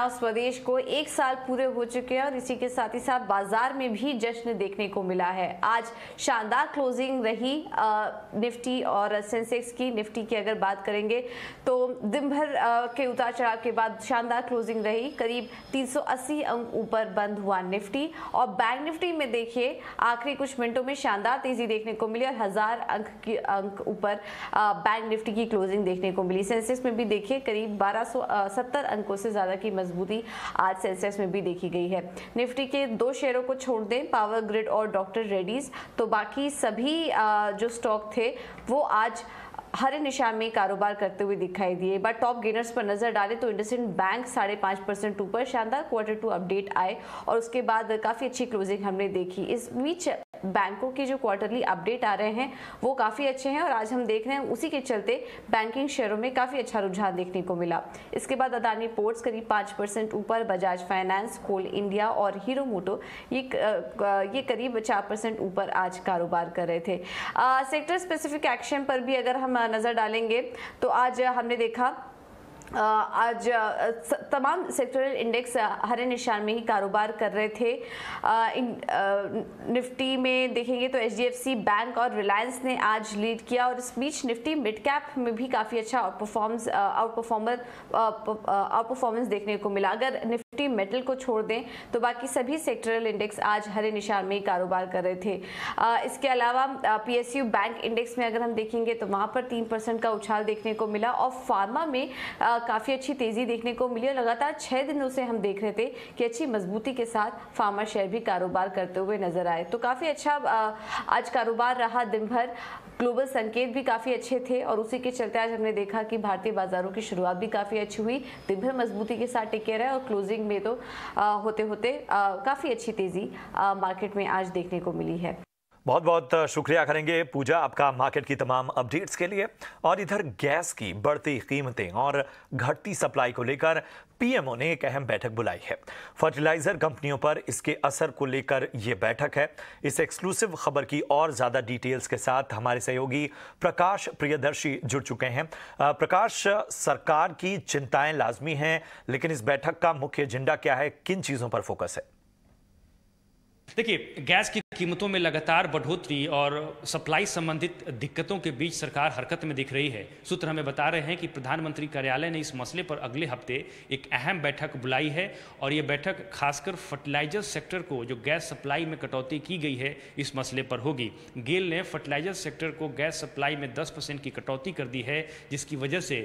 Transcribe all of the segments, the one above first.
स्वदेश को एक साल पूरे हो चुके हैं और इसी के साथ ही साथ बाजार में भी जश्न देखने को मिला है आज शानदार क्लोजिंग रही निफ्टी और सेंसेक्स की निफ्टी की अगर बात करेंगे तो दिन भर के उतार चढ़ाव के बाद शानदार क्लोजिंग रही करीब 380 अंक ऊपर बंद हुआ निफ्टी और बैंक निफ्टी में देखिए आखिरी कुछ मिनटों में शानदार तेजी देखने को मिली और हजार अंक की अंक ऊपर बैंक निफ्टी की क्लोजिंग देखने को मिली सेंसेक्स में भी देखिए करीब बारह अंकों से ज़्यादा की मजबूती आज सेंसेक्स में भी देखी गई है निफ्टी के दो शेयरों को छोड़ दें पावर ग्रिड और डॉक्टर रेडीज तो बाकी सभी जो स्टॉक थे वो आज हरे निशान में कारोबार करते हुए दिखाई दिए बट टॉप गेनर्स पर नजर डालें तो इंडसेंड बैंक साढ़े पाँच परसेंट ऊपर शानदार क्वार्टर टू अपडेट आए और उसके बाद काफ़ी अच्छी क्लोजिंग हमने देखी इस बीच बैंकों के जो क्वार्टरली अपडेट आ रहे हैं वो काफ़ी अच्छे हैं और आज हम देख रहे हैं उसी के चलते बैंकिंग शेयरों में काफ़ी अच्छा रुझान देखने को मिला इसके बाद अदानी पोर्ट्स करीब पाँच परसेंट ऊपर बजाज फाइनेंस कोल इंडिया और हीरो मोटो ये ये करीब चार परसेंट ऊपर आज कारोबार कर रहे थे आ, सेक्टर स्पेसिफिक एक्शन पर भी अगर हम नज़र डालेंगे तो आज हमने देखा आज तमाम सेक्टोरल इंडेक्स हरे निशान में ही कारोबार कर रहे थे निफ्टी में देखेंगे तो एच बैंक और रिलायंस ने आज लीड किया और इस बीच निफ्टी मिड कैप में भी काफ़ी अच्छा out performance out performer out performance देखने को मिला अगर निफ्टी मेटल को छोड़ दें तो बाकी सभी सेक्टोरल इंडेक्स आज हरे निशान में ही कारोबार कर रहे थे इसके अलावा पी बैंक इंडेक्स में अगर हम देखेंगे तो वहाँ पर तीन परसेंट का उछाल देखने को मिला और फार्मा में काफ़ी अच्छी तेज़ी देखने को मिली और लगातार छः दिनों से हम देख रहे थे कि अच्छी मजबूती के साथ फार्मा शेयर भी कारोबार करते हुए नजर आए तो काफ़ी अच्छा आज कारोबार रहा दिन भर ग्लोबल संकेत भी काफ़ी अच्छे थे और उसी के चलते आज हमने देखा कि भारतीय बाजारों की शुरुआत भी काफ़ी अच्छी हुई दिन भर मजबूती के साथ टिके रहे और क्लोजिंग में तो होते होते काफ़ी अच्छी तेज़ी मार्केट में आज देखने को मिली है बहुत बहुत शुक्रिया करेंगे पूजा आपका मार्केट की तमाम अपडेट्स के लिए और इधर गैस की बढ़ती कीमतें और घटती सप्लाई को लेकर पीएमओ ने एक अहम बैठक बुलाई है फर्टिलाइजर कंपनियों पर इसके असर को लेकर ये बैठक है इस एक्सक्लूसिव खबर की और ज़्यादा डिटेल्स के साथ हमारे सहयोगी प्रकाश प्रियदर्शी जुड़ चुके हैं प्रकाश सरकार की चिंताएं लाजमी हैं लेकिन इस बैठक का मुख्य एजेंडा क्या है किन चीज़ों पर फोकस है देखिए गैस की कीमतों में लगातार बढ़ोतरी और सप्लाई संबंधित दिक्कतों के बीच सरकार हरकत में दिख रही है सूत्र हमें बता रहे हैं कि प्रधानमंत्री कार्यालय ने इस मसले पर अगले हफ्ते एक अहम बैठक बुलाई है और ये बैठक खासकर फर्टिलाइजर सेक्टर को जो गैस सप्लाई में कटौती की गई है इस मसले पर होगी गेल ने फर्टिलाइजर सेक्टर को गैस सप्लाई में दस परसेंट की कटौती कर दी है जिसकी वजह से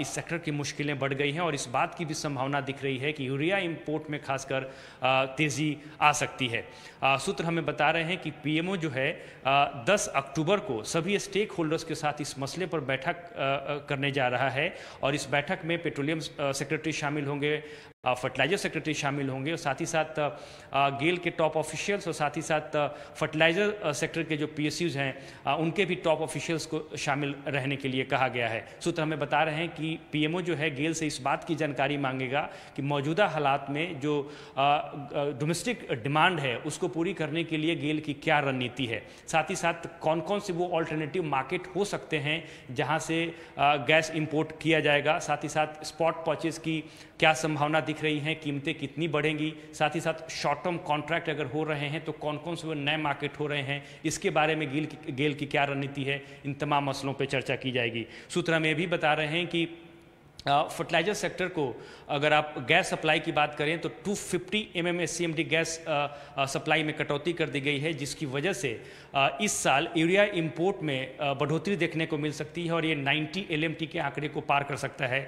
इस सेक्टर की मुश्किलें बढ़ गई हैं और इस बात की भी संभावना दिख रही है कि यूरिया इम्पोर्ट में खासकर तेज़ी आ सकती है आ, सूत्र हमें बता रहे हैं कि पीएमओ जो है आ, अक्टूबर को सभी स्टेक होल्डर्स के साथ इस मसले पर बैठक आ, करने जा रहा है और इस बैठक में पेट्रोलियम सेक्रेटरी शामिल होंगे फर्टिलाइजर सेक्रेटरी शामिल होंगे और साथ ही साथ गेल के टॉप ऑफिशियल्स और साथ ही साथ फर्टिलाइजर सेक्टर के जो पी हैं उनके भी टॉप ऑफिशियल्स को शामिल रहने के लिए कहा गया है सूत्र हमें बता रहे हैं कि पीएमओ जो है गेल से इस बात की जानकारी मांगेगा कि मौजूदा हालात में जो डोमेस्टिक डिमांड है उसको पूरी करने के लिए गेल की क्या रणनीति है साथ ही साथ कौन कौन से वो ऑल्टरनेटिव मार्केट हो सकते हैं जहाँ से गैस इम्पोर्ट किया जाएगा साथ ही साथ स्पॉट परचेज की क्या संभावना दिख रही है कीमतें कितनी बढ़ेंगी साथ ही साथ शॉर्ट टर्म कॉन्ट्रैक्ट अगर हो रहे हैं तो कौन कौन से वो नए मार्केट हो रहे हैं इसके बारे में गेल की, गेल की क्या रणनीति है इन तमाम मसलों पर चर्चा की जाएगी सूत्र ये भी बता रहे हैं कि फर्टिलाइजर सेक्टर को अगर आप गैस सप्लाई की बात करें तो 250 fifty M M S gas supply में कटौती कर दी गई है जिसकी वजह से इस साल यूरिया इंपोर्ट में बढ़ोतरी देखने को मिल सकती है और ये 90 एल के आंकड़े को पार कर सकता है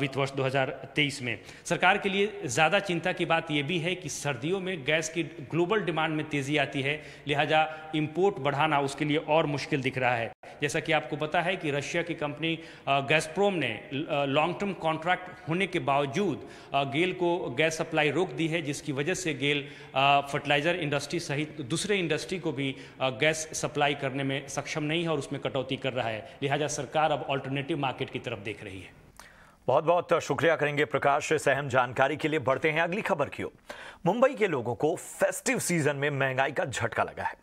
वित्त वर्ष 2023 में सरकार के लिए ज़्यादा चिंता की बात यह भी है कि सर्दियों में गैस की ग्लोबल डिमांड में तेज़ी आती है लिहाजा इम्पोर्ट बढ़ाना उसके लिए और मुश्किल दिख रहा है जैसा कि आपको पता है कि रशिया की कंपनी गैसप्रोम ने लॉन्ग टर्म कॉन्ट्रैक्ट होने के बावजूद गेल को गैस सप्लाई रोक दी है जिसकी वजह से गेल फर्टिलाइज़र इंडस्ट्री सहित दूसरे इंडस्ट्री को भी गैस सप्लाई करने में सक्षम नहीं है और उसमें कटौती कर रहा है लिहाजा सरकार अब ऑल्टरनेटिव मार्केट की तरफ देख रही है बहुत बहुत शुक्रिया करेंगे प्रकाश से अहम जानकारी के लिए बढ़ते हैं अगली खबर की ओर मुंबई के लोगों को फेस्टिव सीजन में महंगाई का झटका लगा है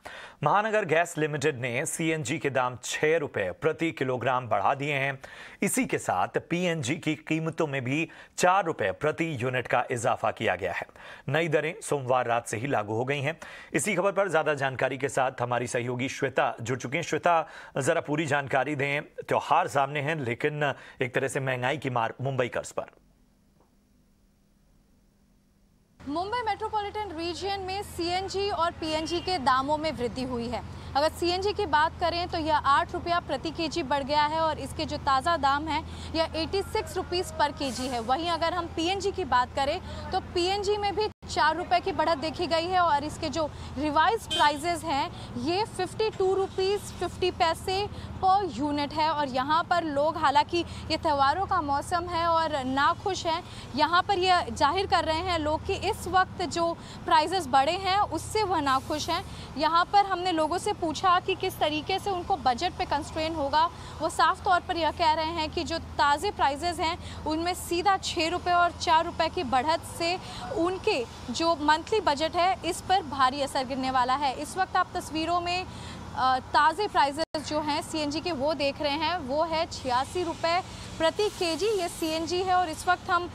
महानगर गैस लिमिटेड ने सीएनजी के दाम छह रुपए प्रति किलोग्राम बढ़ा दिए हैं इसी के साथ पीएनजी की कीमतों में भी चार रुपए प्रति यूनिट का इजाफा किया गया है नई दरें सोमवार रात से ही लागू हो गई हैं इसी खबर पर ज़्यादा जानकारी के साथ हमारी सहयोगी श्वेता जुड़ चुकी हैं श्वेता ज़रा पूरी जानकारी दें त्यौहार सामने हैं लेकिन एक तरह से महंगाई की मार मुंबई कर्ज पर मुंबई मेट्रोपॉलिटन रीजन में सीएनजी और पीएनजी के दामों में वृद्धि हुई है अगर सीएनजी की बात करें तो यह आठ रुपया प्रति केजी बढ़ गया है और इसके जो ताज़ा दाम है यह eighty six rupees per KG है वहीं अगर हम पीएनजी की बात करें तो पीएनजी में भी चार रुपये की बढ़त देखी गई है और इसके जो रिवाइज प्राइजेज़ हैं ये फिफ्टी टू रुपीज़ फिफ्टी पैसे पर यूनिट है और यहाँ पर लोग हालांकि ये त्यौहारों का मौसम है और नाखुश हैं यहाँ पर ये जाहिर कर रहे हैं लोग कि इस वक्त जो प्राइजेस बढ़े हैं उससे वह नाखुश हैं यहाँ पर हमने लोगों से पूछा कि किस तरीके से उनको बजट पे कंस्ट्रेन होगा वो साफ तौर पर यह कह रहे हैं कि जो ताज़े प्राइजेज़ हैं उनमें सीधा छः रुपये और चार रुपये की बढ़त से उनके जो मंथली बजट है इस पर भारी असर गिरने वाला है इस वक्त आप तस्वीरों में ताज़े प्राइजेस जो हैं सीएनजी के वो देख रहे हैं वो है छियासी रुपये प्रति केजी ये सीएनजी है और इस वक्त हम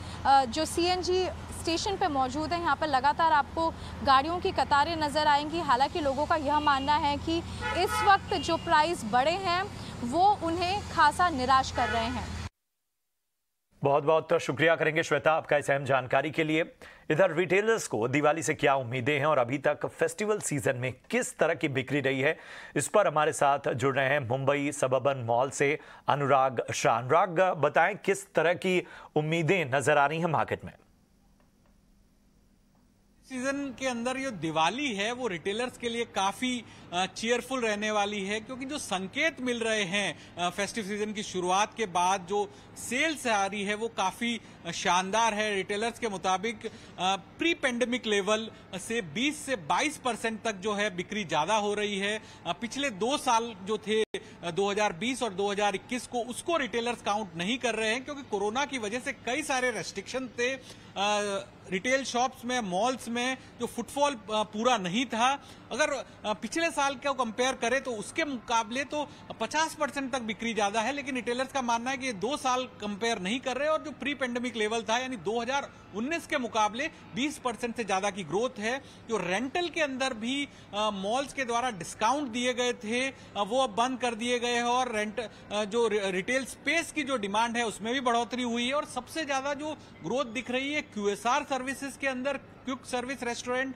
जो सीएनजी स्टेशन पे मौजूद हैं यहाँ पर लगातार आपको गाड़ियों की कतारें नज़र आएंगी हालांकि लोगों का यह मानना है कि इस वक्त जो प्राइस बड़े हैं वो उन्हें खासा निराश कर रहे हैं बहुत बहुत शुक्रिया करेंगे श्वेता आपका इस अहम जानकारी के लिए इधर रिटेलर्स को दिवाली से क्या उम्मीदें हैं और अभी तक फेस्टिवल सीजन में किस तरह की बिक्री रही है इस पर हमारे साथ जुड़ रहे हैं मुंबई सबबन मॉल से अनुराग शाह अनुराग बताएं किस तरह की उम्मीदें नजर आ रही हैं मार्केट में सीजन के अंदर जो दिवाली है वो रिटेलर्स के लिए काफी चेयरफुल रहने वाली है क्योंकि जो संकेत मिल रहे हैं फेस्टिव सीजन की शुरुआत के बाद जो सेल्स आ रही है वो काफी शानदार है रिटेलर्स के मुताबिक प्री पेंडेमिक लेवल से 20 से 22 परसेंट तक जो है बिक्री ज्यादा हो रही है पिछले दो साल जो थे 2020 और 2021 को उसको रिटेलर्स काउंट नहीं कर रहे हैं क्योंकि कोरोना की वजह से कई सारे रेस्ट्रिक्शन थे रिटेल शॉप्स में मॉल्स में जो फुटफॉल पूरा नहीं था अगर पिछले साल को कंपेयर करें तो उसके मुकाबले तो 50 परसेंट तक बिक्री ज्यादा है लेकिन रिटेलर्स का मानना है कि ये दो साल कंपेयर नहीं कर रहे और जो प्री पेंडेमिक लेवल था यानी 2019 के मुकाबले 20 परसेंट से ज्यादा की ग्रोथ है जो रेंटल के अंदर भी मॉल्स के द्वारा डिस्काउंट दिए गए थे वो अब बंद कर दिए गए हैं और रेंट जो रिटेल स्पेस की जो डिमांड है उसमें भी बढ़ोतरी हुई है और सबसे ज्यादा जो ग्रोथ दिख रही है क्यूएसआर सर्विसेज के अंदर क्विक सर्विस रेस्टोरेंट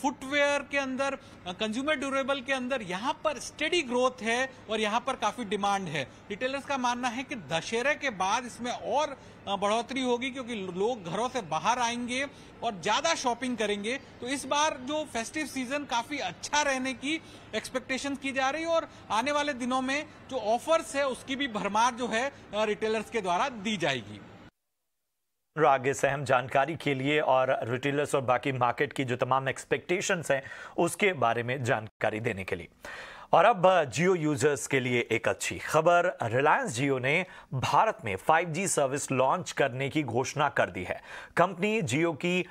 फुटवेयर के अंदर कंज्यूमर ड्यूरेबल के अंदर यहाँ पर स्टडी ग्रोथ है और यहाँ पर काफ़ी डिमांड है रिटेलर्स का मानना है कि दशहरे के बाद इसमें और बढ़ोतरी होगी क्योंकि लोग घरों से बाहर आएंगे और ज़्यादा शॉपिंग करेंगे तो इस बार जो फेस्टिव सीजन काफ़ी अच्छा रहने की एक्सपेक्टेशन की जा रही है और आने वाले दिनों में जो ऑफर्स है उसकी भी भरमार जो है रिटेलर्स के द्वारा दी जाएगी आगे से हम जानकारी के लिए और रिटेलर्स और बाकी मार्केट की जो तमाम एक्सपेक्टेशंस हैं उसके बारे में जानकारी देने के लिए और अब जियो uh, यूजर्स के लिए एक अच्छी खबर रिलायंस जियो ने भारत में 5G सर्विस लॉन्च करने की घोषणा कर दी है कंपनी जियो की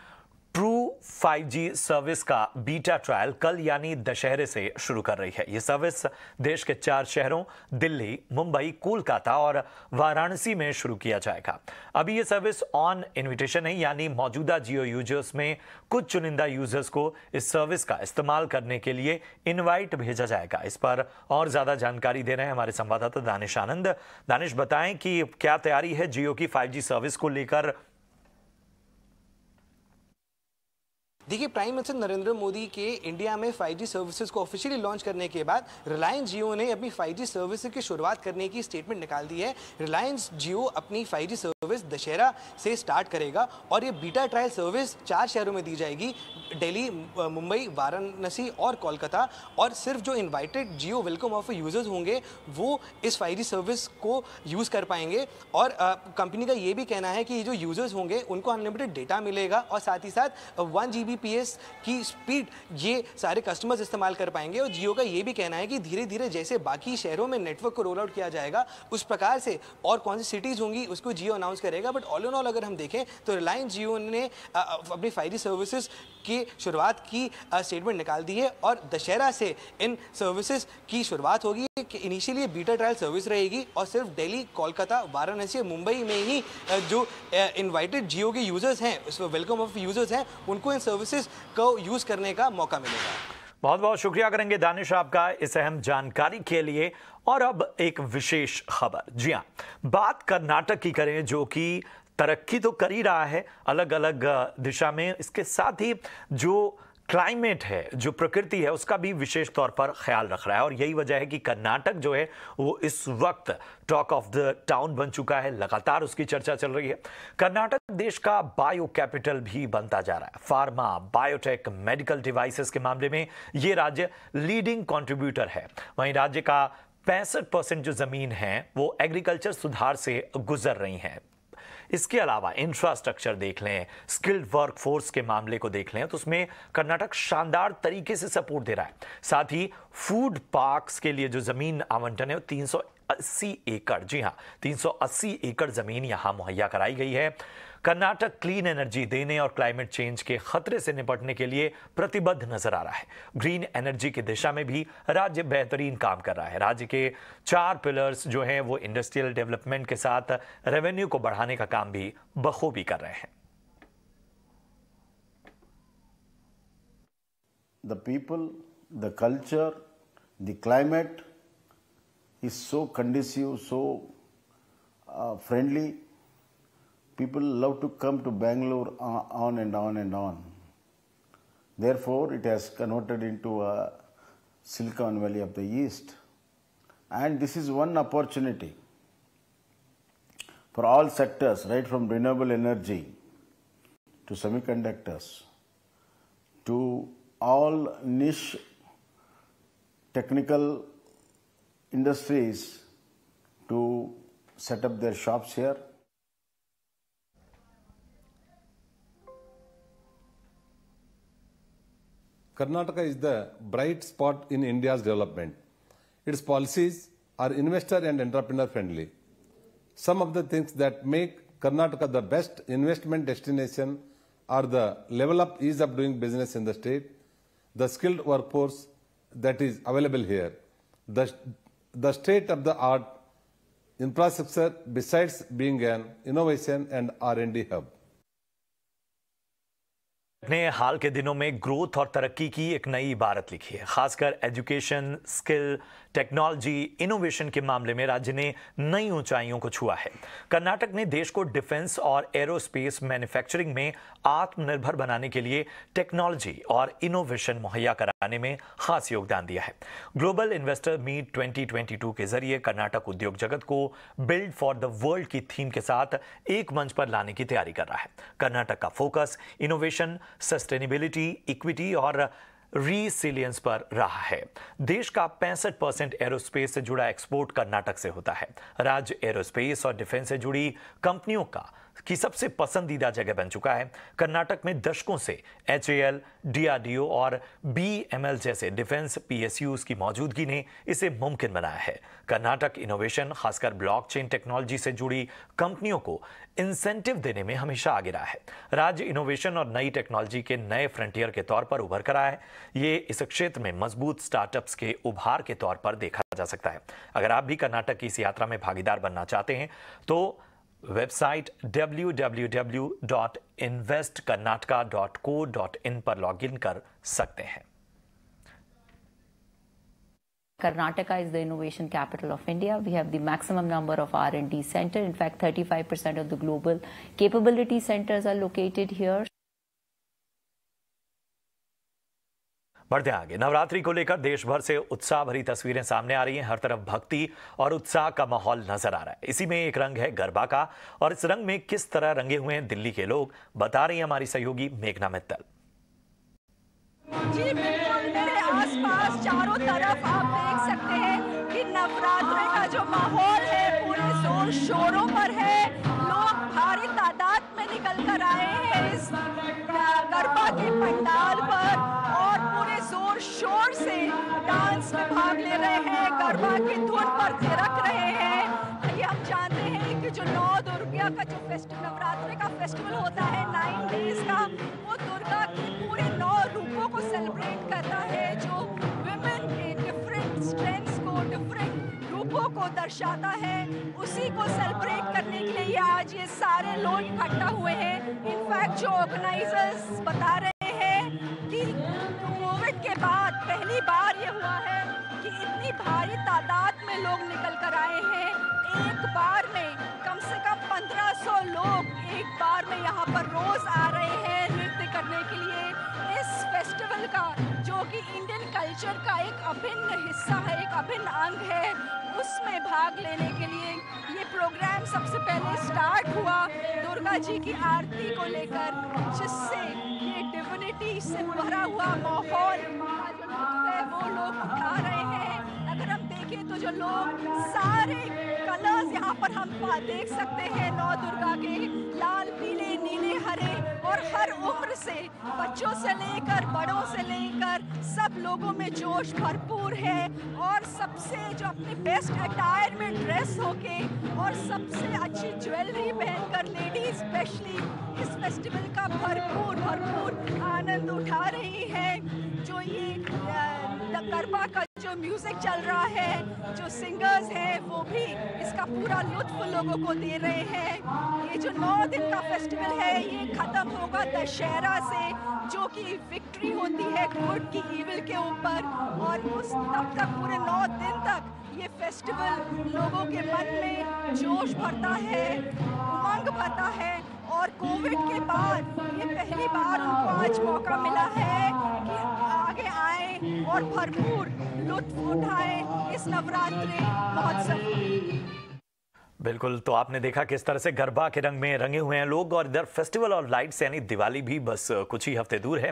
ट्रू 5G सर्विस का बीटा ट्रायल कल यानी दशहरे से शुरू कर रही है ये सर्विस देश के चार शहरों दिल्ली मुंबई कोलकाता और वाराणसी में शुरू किया जाएगा अभी ये सर्विस ऑन इनविटेशन है यानी मौजूदा जियो यूजर्स में कुछ चुनिंदा यूजर्स को इस सर्विस का इस्तेमाल करने के लिए इनवाइट भेजा जाएगा इस पर और ज़्यादा जानकारी दे रहे हैं हमारे संवाददाता दानिश आनंद दानिश बताएं कि क्या तैयारी है जियो की फाइव सर्विस को लेकर देखिए प्राइम मिनिस्टर नरेंद्र मोदी के इंडिया में 5G सर्विसेज को ऑफिशियली लॉन्च करने के बाद रिलायंस जियो ने अपनी 5G सर्विस की शुरुआत करने की स्टेटमेंट निकाल दी है रिलायंस जियो अपनी 5G सर्विस दशहरा से स्टार्ट करेगा और ये बीटा ट्रायल सर्विस चार शहरों में दी जाएगी दिल्ली मुंबई वाराणसी और कोलकाता और सिर्फ जो invited Jio welcome offer users होंगे वो इस फाइव सर्विस को यूज़ कर पाएंगे और कंपनी का ये भी कहना है कि जो यूज़र्स होंगे उनको अनलिमिटेड डेटा मिलेगा और साथ ही साथ वन जी एमबीपीएस की स्पीड ये सारे कस्टमर्स इस्तेमाल कर पाएंगे और जियो का ये भी कहना है कि धीरे धीरे जैसे बाकी शहरों में नेटवर्क को रोल आउट किया जाएगा उस प्रकार से और कौन सी सिटीज़ होंगी उसको जियो अनाउंस करेगा बट ऑल इन ऑल अगर हम देखें तो रिलायंस जियो ने अपनी फाइव सर्विसेज की शुरुआत की स्टेटमेंट निकाल दी है और दशहरा से इन सर्विसेज की शुरुआत होगी कि इनिशियली बीटा ट्रायल सर्विस रहेगी और सिर्फ दिल्ली कोलकाता वाराणसी और मुंबई में ही जो इनवाइटेड जियो के यूज़र्स हैं वेलकम ऑफ यूज़र्स हैं उनको इन सर्विसेज को यूज़ करने का मौका मिलेगा बहुत बहुत शुक्रिया करेंगे दानिश आपका इस अहम जानकारी के लिए और अब एक विशेष खबर जी हाँ बात कर्नाटक की करें जो कि तरक्की तो कर ही रहा है अलग अलग दिशा में इसके साथ ही जो क्लाइमेट है जो प्रकृति है उसका भी विशेष तौर पर ख्याल रख रहा है और यही वजह है कि कर्नाटक जो है वो इस वक्त टॉक ऑफ द टाउन बन चुका है लगातार उसकी चर्चा चल रही है कर्नाटक देश का बायो कैपिटल भी बनता जा रहा है फार्मा बायोटेक मेडिकल डिवाइसेस के मामले में ये राज्य लीडिंग कॉन्ट्रीब्यूटर है वहीं राज्य का पैंसठ परसेंट जो ज़मीन है वो एग्रीकल्चर सुधार से गुजर रही है इसके अलावा इंफ्रास्ट्रक्चर देख लें स्किल्ड वर्कफोर्स के मामले को देख लें तो उसमें कर्नाटक शानदार तरीके से सपोर्ट दे रहा है साथ ही फूड पार्क्स के लिए जो ज़मीन आवंटन है वो तीन एकड़ जी हाँ 380 एकड़ ज़मीन यहाँ मुहैया कराई गई है कर्नाटक क्लीन एनर्जी देने और क्लाइमेट चेंज के खतरे से निपटने के लिए प्रतिबद्ध नजर आ रहा है ग्रीन एनर्जी की दिशा में भी राज्य बेहतरीन काम कर रहा है राज्य के चार पिलर्स जो हैं वो इंडस्ट्रियल डेवलपमेंट के साथ रेवेन्यू को बढ़ाने का काम भी बखूबी कर रहे हैं the people the culture the climate is so conducive so friendly people love to come to Bangalore uh, on and on and on. Therefore, it has converted into a Silicon Valley of the East. And this is one opportunity for all sectors, right from renewable energy to semiconductors to all niche technical industries to set up their shops here Karnataka is the bright spot in India's development. Its policies are investor and entrepreneur friendly. Some of the things that make Karnataka the best investment destination are the level up ease of doing business in the state, the skilled workforce that is available here, the, the state of the art infrastructure besides being an innovation and R&D hub. ने हाल के दिनों में growth और तरक्की की एक नई इबारत लिखी है खासकर एजुकेशन स्किल टेक्नोलॉजी इनोवेशन के मामले में राज्य ने नई ऊंचाइयों को छुआ है कर्नाटक ने देश को डिफेंस और एरोस्पेस मैन्युफैक्चरिंग में आत्मनिर्भर बनाने के लिए टेक्नोलॉजी और इनोवेशन मुहैया करा आने में खास योगदान दिया है ग्लोबल इन्वेस्टर मीट 2022 के जरिए कर्नाटक उद्योग जगत को बिल्ड फॉर द वर्ल्ड की थीम के साथ एक मंच पर लाने की तैयारी कर रहा है कर्नाटक का फोकस इनोवेशन सस्टेनेबिलिटी इक्विटी और रीसिलियंस पर रहा है देश का पैंसठ परसेंट एरोस्पेस से जुड़ा एक्सपोर्ट कर्नाटक से होता है राज्य एरोस्पेस और डिफेंस से जुड़ी कंपनियों का की सबसे पसंदीदा जगह बन चुका है कर्नाटक में दशकों से H A L D D R O और बी एम एल जैसे डिफेंस पी एस यू की मौजूदगी ने इसे मुमकिन बनाया है कर्नाटक इनोवेशन खासकर ब्लॉक चेन टेक्नोलॉजी से जुड़ी कंपनियों को इंसेंटिव देने में हमेशा आगे रहा है राज्य इनोवेशन और नई टेक्नोलॉजी के नए फ्रंटियर के तौर पर उभर कर आया है ये इस क्षेत्र में मजबूत स्टार्टअप्स के उभार के तौर पर देखा जा सकता है अगर आप भी कर्नाटक की इस यात्रा में भागीदार बनना चाहते हैं तो वेबसाइट www.investkarnataka.co.in पर लॉगिन कर सकते हैं Karnataka is the innovation capital of India. We have the maximum number of R&D center. In fact, 35% of the global capability centers are located here. बढ़ते आगे नवरात्रि को लेकर देश भर से उत्साह भरी तस्वीरें सामने आ रही हैं हर तरफ भक्ति और उत्साह का माहौल नजर आ रहा है इसी में एक रंग है गरबा का और इस रंग में किस तरह रंगे हुए हैं दिल्ली के लोग बता रही है हमारी सहयोगी मेघना मित्तल जी बिल्कुल मेरे आसपास चारों तरफ आप देख सकते हैं कि नवरात्र का जो माहौल है पूरे जोर शोरों पर है लोग भारी तादाद में निकल कर आए हैं इस तौर से रख रहे हैं ये हम जानते हैं कि जो नौ दुर्गा का जो फेस्टिवल नवरात्र का फेस्टिवल होता है नाइन डेज का वो दुर्गा के पूरे नौ रूपों को सेलिब्रेट करता है जो विमेन के डिफरेंट स्ट्रेंथ्स को डिफरेंट रूपों को दर्शाता है उसी को सेलिब्रेट करने के लिए आज ये सारे लोग इकट्ठा हुए हैं इनफैक्ट जो ऑर्गेनाइजर्स बता रहे हैं कि कोविड के बाद पहली बार ये हुआ है कि इतनी भारी तादाद में लोग निकल कर आए हैं एक बार में कम से कम 1500 लोग एक बार में यहाँ पर रोज आ रहे हैं नृत्य करने के लिए इस फेस्टिवल का जो कि इंडियन कल्चर का एक अभिन्न हिस्सा है एक अभिन्न अंग है उसमें भाग लेने के लिए ये प्रोग्राम सबसे पहले स्टार्ट हुआ दुर्गा जी की आरती को लेकर जिससे ये डिविनिटी से भरा हुआ माहौल वो लोग उठा रहे हैं देखें तो जो लोग सारे कलर्स यहाँ पर हम देख सकते हैं नौ दुर्गा के लाल पीले नीले हरे और हर उम्र से बच्चों से लेकर बड़ों से लेकर सब लोगों में जोश भरपूर है और सबसे जो अपने बेस्ट अटायर में ड्रेस होके और सबसे अच्छी ज्वेलरी पहनकर लेडीज स्पेशली इस फेस्टिवल का भरपूर भरपूर आनंद उठा रही है जो ये गरबा का जो म्यूजिक चल रहा है जो सिंगर्स हैं वो भी इसका पूरा लुत्फ लोगों को दे रहे हैं ये जो नौ दिन का फेस्टिवल है ये ख़त्म होगा दशहरा से जो कि विक्ट्री होती है गुड की ईविल के ऊपर और उस तब तक पूरे नौ दिन तक ये फेस्टिवल लोगों के मन में जोश भरता है उमंग भरता है और कोविड के बाद ये पहली बार उनको आज मौका मिला है कि आगे आए और भरपूर लुत्फ उठाए इस नवरात्रि महोत्सव बिल्कुल तो आपने देखा किस तरह से गरबा के रंग में रंगे हुए हैं लोग और इधर फेस्टिवल ऑफ लाइट्स यानी दिवाली भी बस कुछ ही हफ्ते दूर है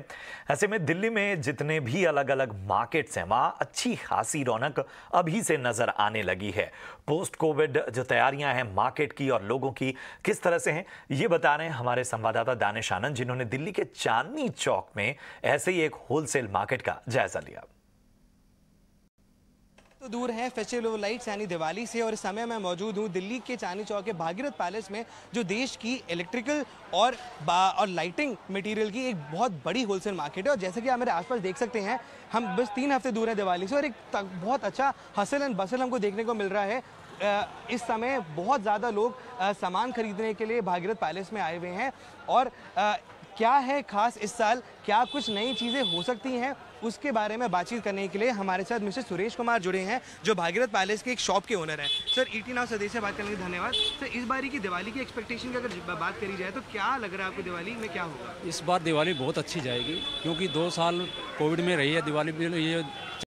ऐसे में दिल्ली में जितने भी अलग अलग मार्केट्स हैं वहाँ अच्छी खासी रौनक अभी से नज़र आने लगी है पोस्ट कोविड जो तैयारियां हैं मार्केट की और लोगों की किस तरह से हैं ये बता रहे हैं हमारे संवाददाता दानिश आनंद जिन्होंने दिल्ली के चांदनी चौक में ऐसे ही एक होलसेल मार्केट का जायजा लिया तो दूर है फेस्टिवल लाइट्स यानी दिवाली से और इस समय मैं मौजूद हूँ दिल्ली के चांदी चौक के भागीरथ पैलेस में जो देश की इलेक्ट्रिकल और और लाइटिंग मटेरियल की एक बहुत बड़ी होलसेल मार्केट है और जैसे कि आप मेरे आसपास देख सकते हैं हम बस तीन हफ्ते दूर हैं दिवाली से और एक बहुत अच्छा हसल एंड बसल हमको देखने को मिल रहा है इस समय बहुत ज़्यादा लोग सामान खरीदने के लिए भागीरथ पैलेस में आए हुए हैं और क्या है खास इस साल क्या कुछ नई चीज़ें हो सकती हैं उसके बारे में बातचीत करने के लिए हमारे साथ मिस्टर सुरेश कुमार जुड़े हैं जो भागीरथ पैलेस के एक शॉप के ओनर हैं sir E e T now Swadesh से बात करने के धन्यवाद सर इस बार की दिवाली की एक्सपेक्टेशन की अगर बात करी जाए तो क्या लग रहा है आपको दिवाली में क्या होगा इस बार दिवाली बहुत अच्छी जाएगी क्योंकि दो साल कोविड में रही है दिवाली में ये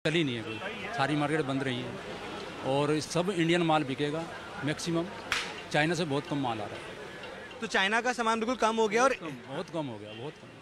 चली नहीं है सारी मार्केट बंद रही है और सब इंडियन माल बिकेगा मैक्सिमम चाइना से बहुत कम माल आ रहा है तो चाइना का सामान बिल्कुल कम हो गया और बहुत कम हो गया बहुत कम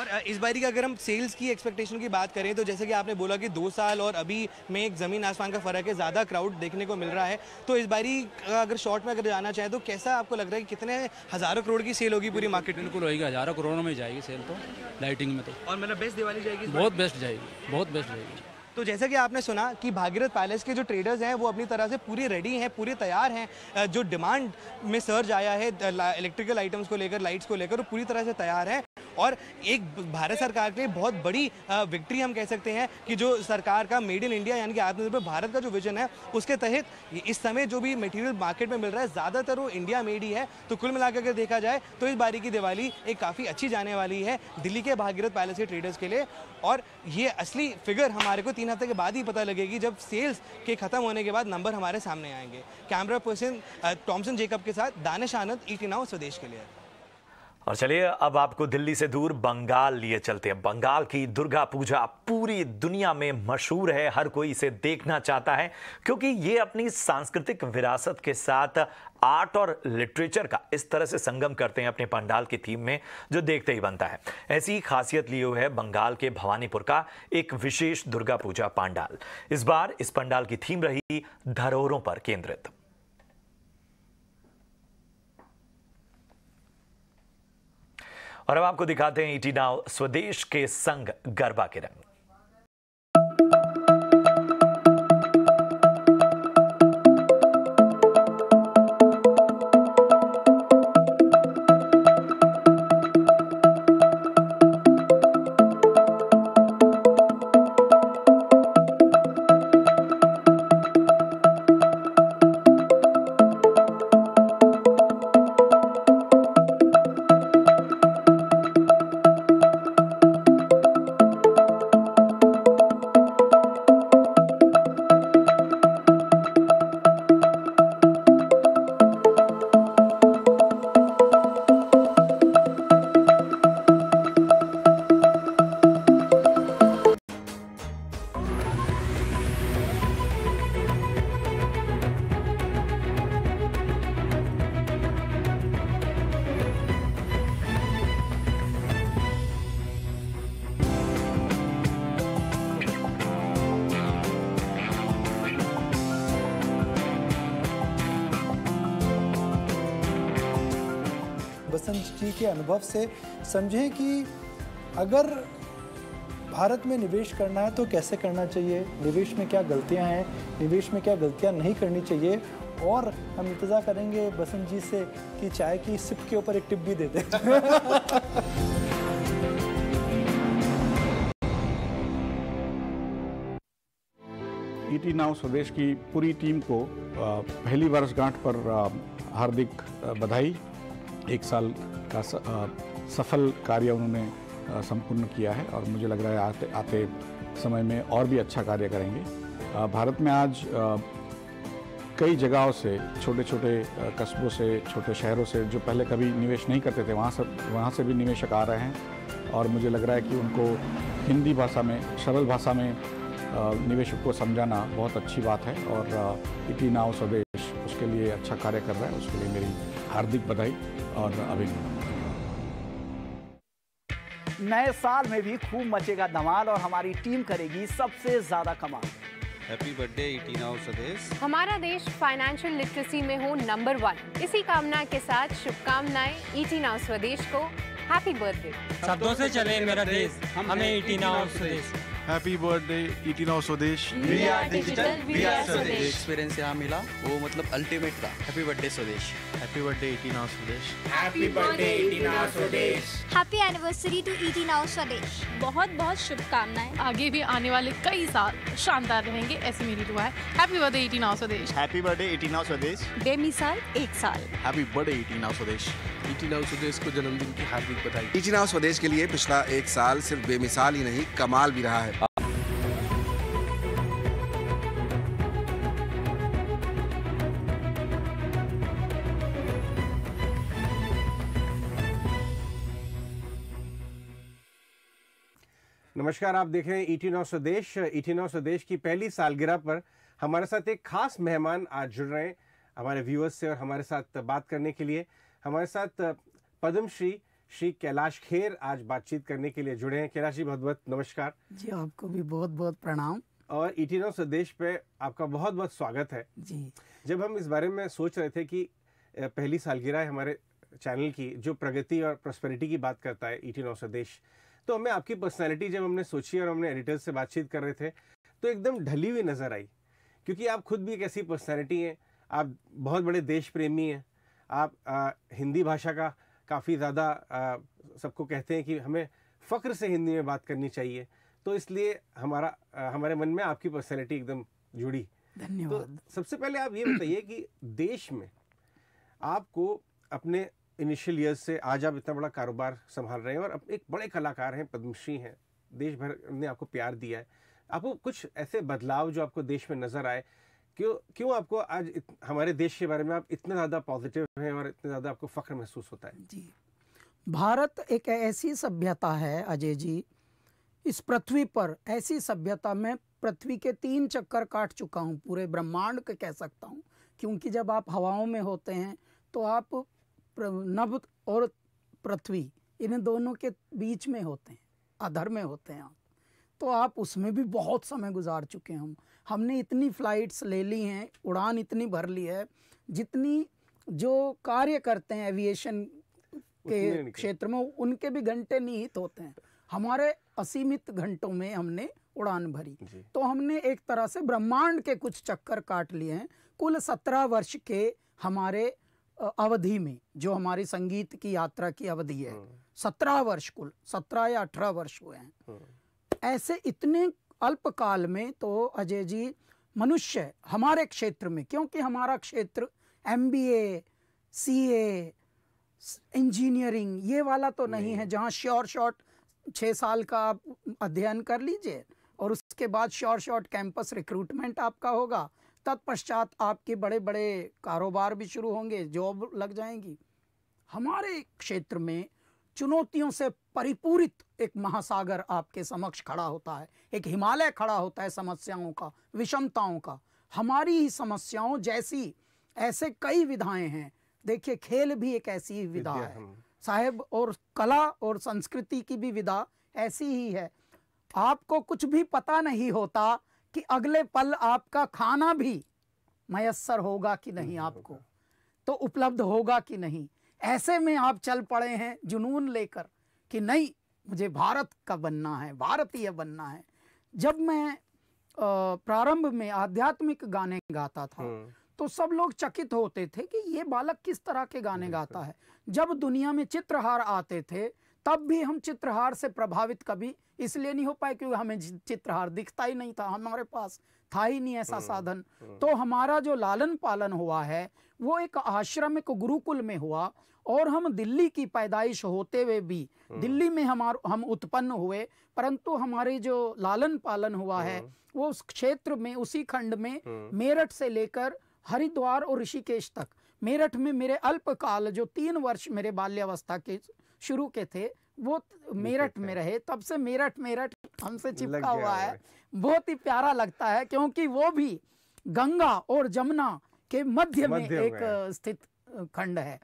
और इस बारी की अगर हम सेल्स की एक्सपेक्टेशन की बात करें तो जैसे कि आपने बोला कि दो साल और अभी में एक ज़मीन आसमान का फ़र्क है ज़्यादा क्राउड देखने को मिल रहा है तो इस बारी अगर शॉर्ट में अगर जाना चाहे तो कैसा आपको लग रहा है कि कितने हज़ारों करोड़ की सेल होगी पूरी मार्केट बिल्कुल रहेगी हज़ारों करोड़ों में जाएगी सेल तो लाइटिंग में तो और मतलब बेस्ट दिवाली जाएगी बहुत बेस्ट जाएगी बहुत बेस्ट जाएगी तो जैसा कि आपने सुना कि भागीरथ पैलेस के जो ट्रेडर्स हैं वो अपनी तरह से पूरी रेडी हैं पूरी तैयार हैं जो डिमांड में सर्ज आया है इलेक्ट्रिकल आइटम्स को लेकर लाइट्स को लेकर वो पूरी तरह से तैयार हैं और एक भारत सरकार के लिए बहुत बड़ी विक्ट्री हम कह सकते हैं कि जो सरकार का मेड इन इंडिया यानी कि आत्मनिर्भर भारत का जो विजन है उसके तहत इस समय जो भी मटेरियल मार्केट में मिल रहा है ज़्यादातर वो इंडिया मेड ही है तो कुल मिलाकर अगर देखा जाए तो इस बारी की दिवाली एक काफ़ी अच्छी जाने वाली है दिल्ली के भागीरथ पैलेस के ट्रेडर्स के लिए और ये असली फिगर हमारे को तीन हफ्ते के बाद ही पता लगेगी जब सेल्स के ख़त्म होने के बाद नंबर हमारे सामने आएंगे कैमरा पर्सन टॉमसन जेकब के साथ दानिश आनंद ई टी स्वदेश के लिए और चलिए अब आपको दिल्ली से दूर बंगाल लिए चलते हैं बंगाल की दुर्गा पूजा पूरी दुनिया में मशहूर है हर कोई इसे देखना चाहता है क्योंकि ये अपनी सांस्कृतिक विरासत के साथ आर्ट और लिटरेचर का इस तरह से संगम करते हैं अपने पंडाल की थीम में जो देखते ही बनता है ऐसी खासियत लिए हुए है बंगाल के भवानीपुर का एक विशेष दुर्गा पूजा पंडाल इस बार इस पंडाल की थीम रही धरोहरों पर केंद्रित और अब आपको दिखाते हैं ईटी नाव स्वदेश के संग गरबा के रंग तरफ से समझें कि अगर भारत में निवेश करना है तो कैसे करना चाहिए निवेश में क्या गलतियां हैं निवेश में क्या गलतियां नहीं करनी चाहिए और हम इंतज़ार करेंगे बसंत जी से कि चाय की सिप के ऊपर एक टिप भी दे दें ईटी नाव e स्वदेश की पूरी टीम को पहली वर्षगांठ पर हार्दिक बधाई एक साल का सफल कार्य उन्होंने संपूर्ण किया है और मुझे लग रहा है आते आते समय में और भी अच्छा कार्य करेंगे भारत में आज कई जगहों से छोटे छोटे कस्बों से छोटे शहरों से जो पहले कभी निवेश नहीं करते थे वहाँ से वहाँ से भी निवेशक आ रहे हैं और मुझे लग रहा है कि उनको हिंदी भाषा में सरल भाषा में निवेशक को समझाना बहुत अच्छी बात है और इटी नाव स्वदेश उसके लिए अच्छा कार्य कर रहा है उसके लिए मेरी हार्दिक बधाई और अभी नए साल में भी खूब मचेगा धमाल और हमारी टीम करेगी सबसे ज्यादा कमाल हैप्पी बर्थडे सदेश स्वदेश हमारा देश फाइनेंशियल लिटरेसी में हो नंबर वन इसी कामना के साथ शुभकामनाएं ईटीना e स्वदेश को हैप्पी बर्थडे शब्दों से चले मेरा देश हमें ET now Swadesh e happy birthday ET now Swadesh we are digital we are Swadesh experience यहां मिला वो मतलब अल्टीमेट था happy birthday Swadesh happy birthday ET now Swadesh happy birthday ET now Swadesh happy anniversary to ET now Swadesh बहुत बहुत शुभकामनाएं आगे भी आने वाले कई साल शानदार रहेंगे ऐसी मेरी दुआ है happy birthday ET now Swadesh happy birthday ET now Swadesh बेमिसाल एक साल हैप्पी बर्थडे इटी नाउ स्वदेश इटी नाउ स्वदेश को जन्मदिन की हार्दिक बधाई इटी नाउ स्वदेश के लिए पिछला एक साल सिर्फ बेमिसाल ही नहीं कमाल भी रहा है नमस्कार आप देख रहे हैं ईटी e नौ स्वदेश ईटी e नौ स्वदेश की पहली सालगिरह पर हमारे साथ एक खास मेहमान आज जुड़ रहे हैं हमारे व्यूअर्स से और हमारे साथ बात करने के लिए हमारे साथ पद्मश्री श्री कैलाश खेर आज बातचीत करने के लिए जुड़े हैं कैलाश जी बहुत बहुत नमस्कार जी आपको भी बहुत बहुत प्रणाम और ईटी e नौ स्वदेश पे आपका बहुत बहुत स्वागत है जी जब हम इस बारे में सोच रहे थे कि पहली सालगिरह है हमारे चैनल की जो प्रगति और प्रॉस्पेरिटी की बात करता है ईटी नौ स्वदेश तो हमें आपकी पर्सनैलिटी जब हमने सोची और हमने एडिटर से बातचीत कर रहे थे तो एकदम ढली हुई नज़र आई क्योंकि आप खुद भी एक ऐसी पर्सनैलिटी हैं आप बहुत बड़े देश प्रेमी हैं आप आ, हिंदी भाषा का काफ़ी ज़्यादा सबको कहते हैं कि हमें फ़ख्र से हिंदी में बात करनी चाहिए तो इसलिए हमारा आ, हमारे मन में आपकी पर्सनैलिटी एकदम जुड़ी धन्यवाद तो सबसे पहले आप ये बताइए कि देश में आपको अपने इनिशियल ईयर्स से आज आप इतना बड़ा कारोबार संभाल रहे हैं और अब एक बड़े कलाकार हैं पद्मश्री हैं देश भर ने आपको प्यार दिया है आपको कुछ ऐसे बदलाव जो आपको देश में नज़र आए क्यों क्यों आपको आज इत, हमारे देश के बारे में आप इतना ज़्यादा पॉजिटिव हैं और इतना ज़्यादा आपको फ़ख्र महसूस होता है जी भारत एक ऐसी सभ्यता है अजय जी इस पृथ्वी पर ऐसी सभ्यता में पृथ्वी के तीन चक्कर काट चुका हूँ पूरे ब्रह्मांड के कह सकता हूँ क्योंकि जब आप हवाओं में होते हैं तो आप नभ और पृथ्वी इन दोनों के बीच में होते हैं अधर में होते हैं आप तो आप उसमें भी बहुत समय गुजार चुके हैं हम हमने इतनी फ़्लाइट्स ले ली हैं उड़ान इतनी भर ली है जितनी जो कार्य करते हैं एविएशन के क्षेत्र में उनके भी घंटे निहित होते हैं हमारे असीमित घंटों में हमने उड़ान भरी तो हमने एक तरह से ब्रह्मांड के कुछ चक्कर काट लिए हैं कुल सत्रह वर्ष के हमारे अवधि में जो हमारी संगीत की यात्रा की अवधि है हम्म। सत्रह वर्ष कुल सत्रह या अठारह वर्ष हुए हैं हम्म। ऐसे इतने अल्पकाल में तो अजय जी मनुष्य हमारे क्षेत्र में क्योंकि हमारा क्षेत्र M B A C A engineering ये वाला तो नहीं, नहीं है जहाँ श्योर शॉर्ट छः साल का आप अध्ययन कर लीजिए और उसके बाद श्योर शॉर्ट कैंपस रिक्रूटमेंट आपका होगा तत्पश्चात आपके बड़े बड़े कारोबार भी शुरू होंगे जॉब लग जाएंगी हमारे क्षेत्र में चुनौतियों से परिपूरित एक महासागर आपके समक्ष खड़ा होता है एक हिमालय खड़ा होता है समस्याओं का विषमताओं का हमारी ही समस्याओं जैसी ऐसे कई विधाएं हैं देखिए खेल भी एक ऐसी ही विधा है साहेब और कला और संस्कृति की भी विधा ऐसी ही है आपको कुछ भी पता नहीं होता कि अगले पल आपका खाना भी मयसर होगा कि नहीं आपको तो उपलब्ध होगा कि नहीं ऐसे में आप चल पड़े हैं जुनून लेकर कि नहीं मुझे भारत का बनना है भारतीय बनना है जब मैं प्रारंभ में आध्यात्मिक गाने गाता था हम्म। तो सब लोग चकित होते थे कि ये बालक किस तरह के गाने गाता है जब दुनिया में चित्रहार आते थे तब भी हम चित्रहार से प्रभावित कभी इसलिए नहीं हो पाए क्योंकि हमें चित्रहार दिखता ही नहीं था हमारे पास था ही नहीं ऐसा हम्म, साधन हम्म। तो हमारा जो लालन पालन हुआ है वो एक आश्रम एक गुरुकुल में हुआ और हम दिल्ली की पैदाइश होते हुए भी हम्म। दिल्ली में हमार हम उत्पन्न हुए परंतु हमारे जो लालन पालन हुआ है वो उस क्षेत्र में उसी खंड में मेरठ से लेकर हरिद्वार और ऋषिकेश तक मेरठ में मेरे अल्पकाल जो तीन वर्ष मेरे बाल्यावस्था के शुरू के थे वो मेरठ में रहे तब से मेरठ मेरठ हमसे चिपका हुआ है बहुत ही प्यारा लगता है क्योंकि वो भी गंगा और जमुना के मध्य में एक स्थित खंड है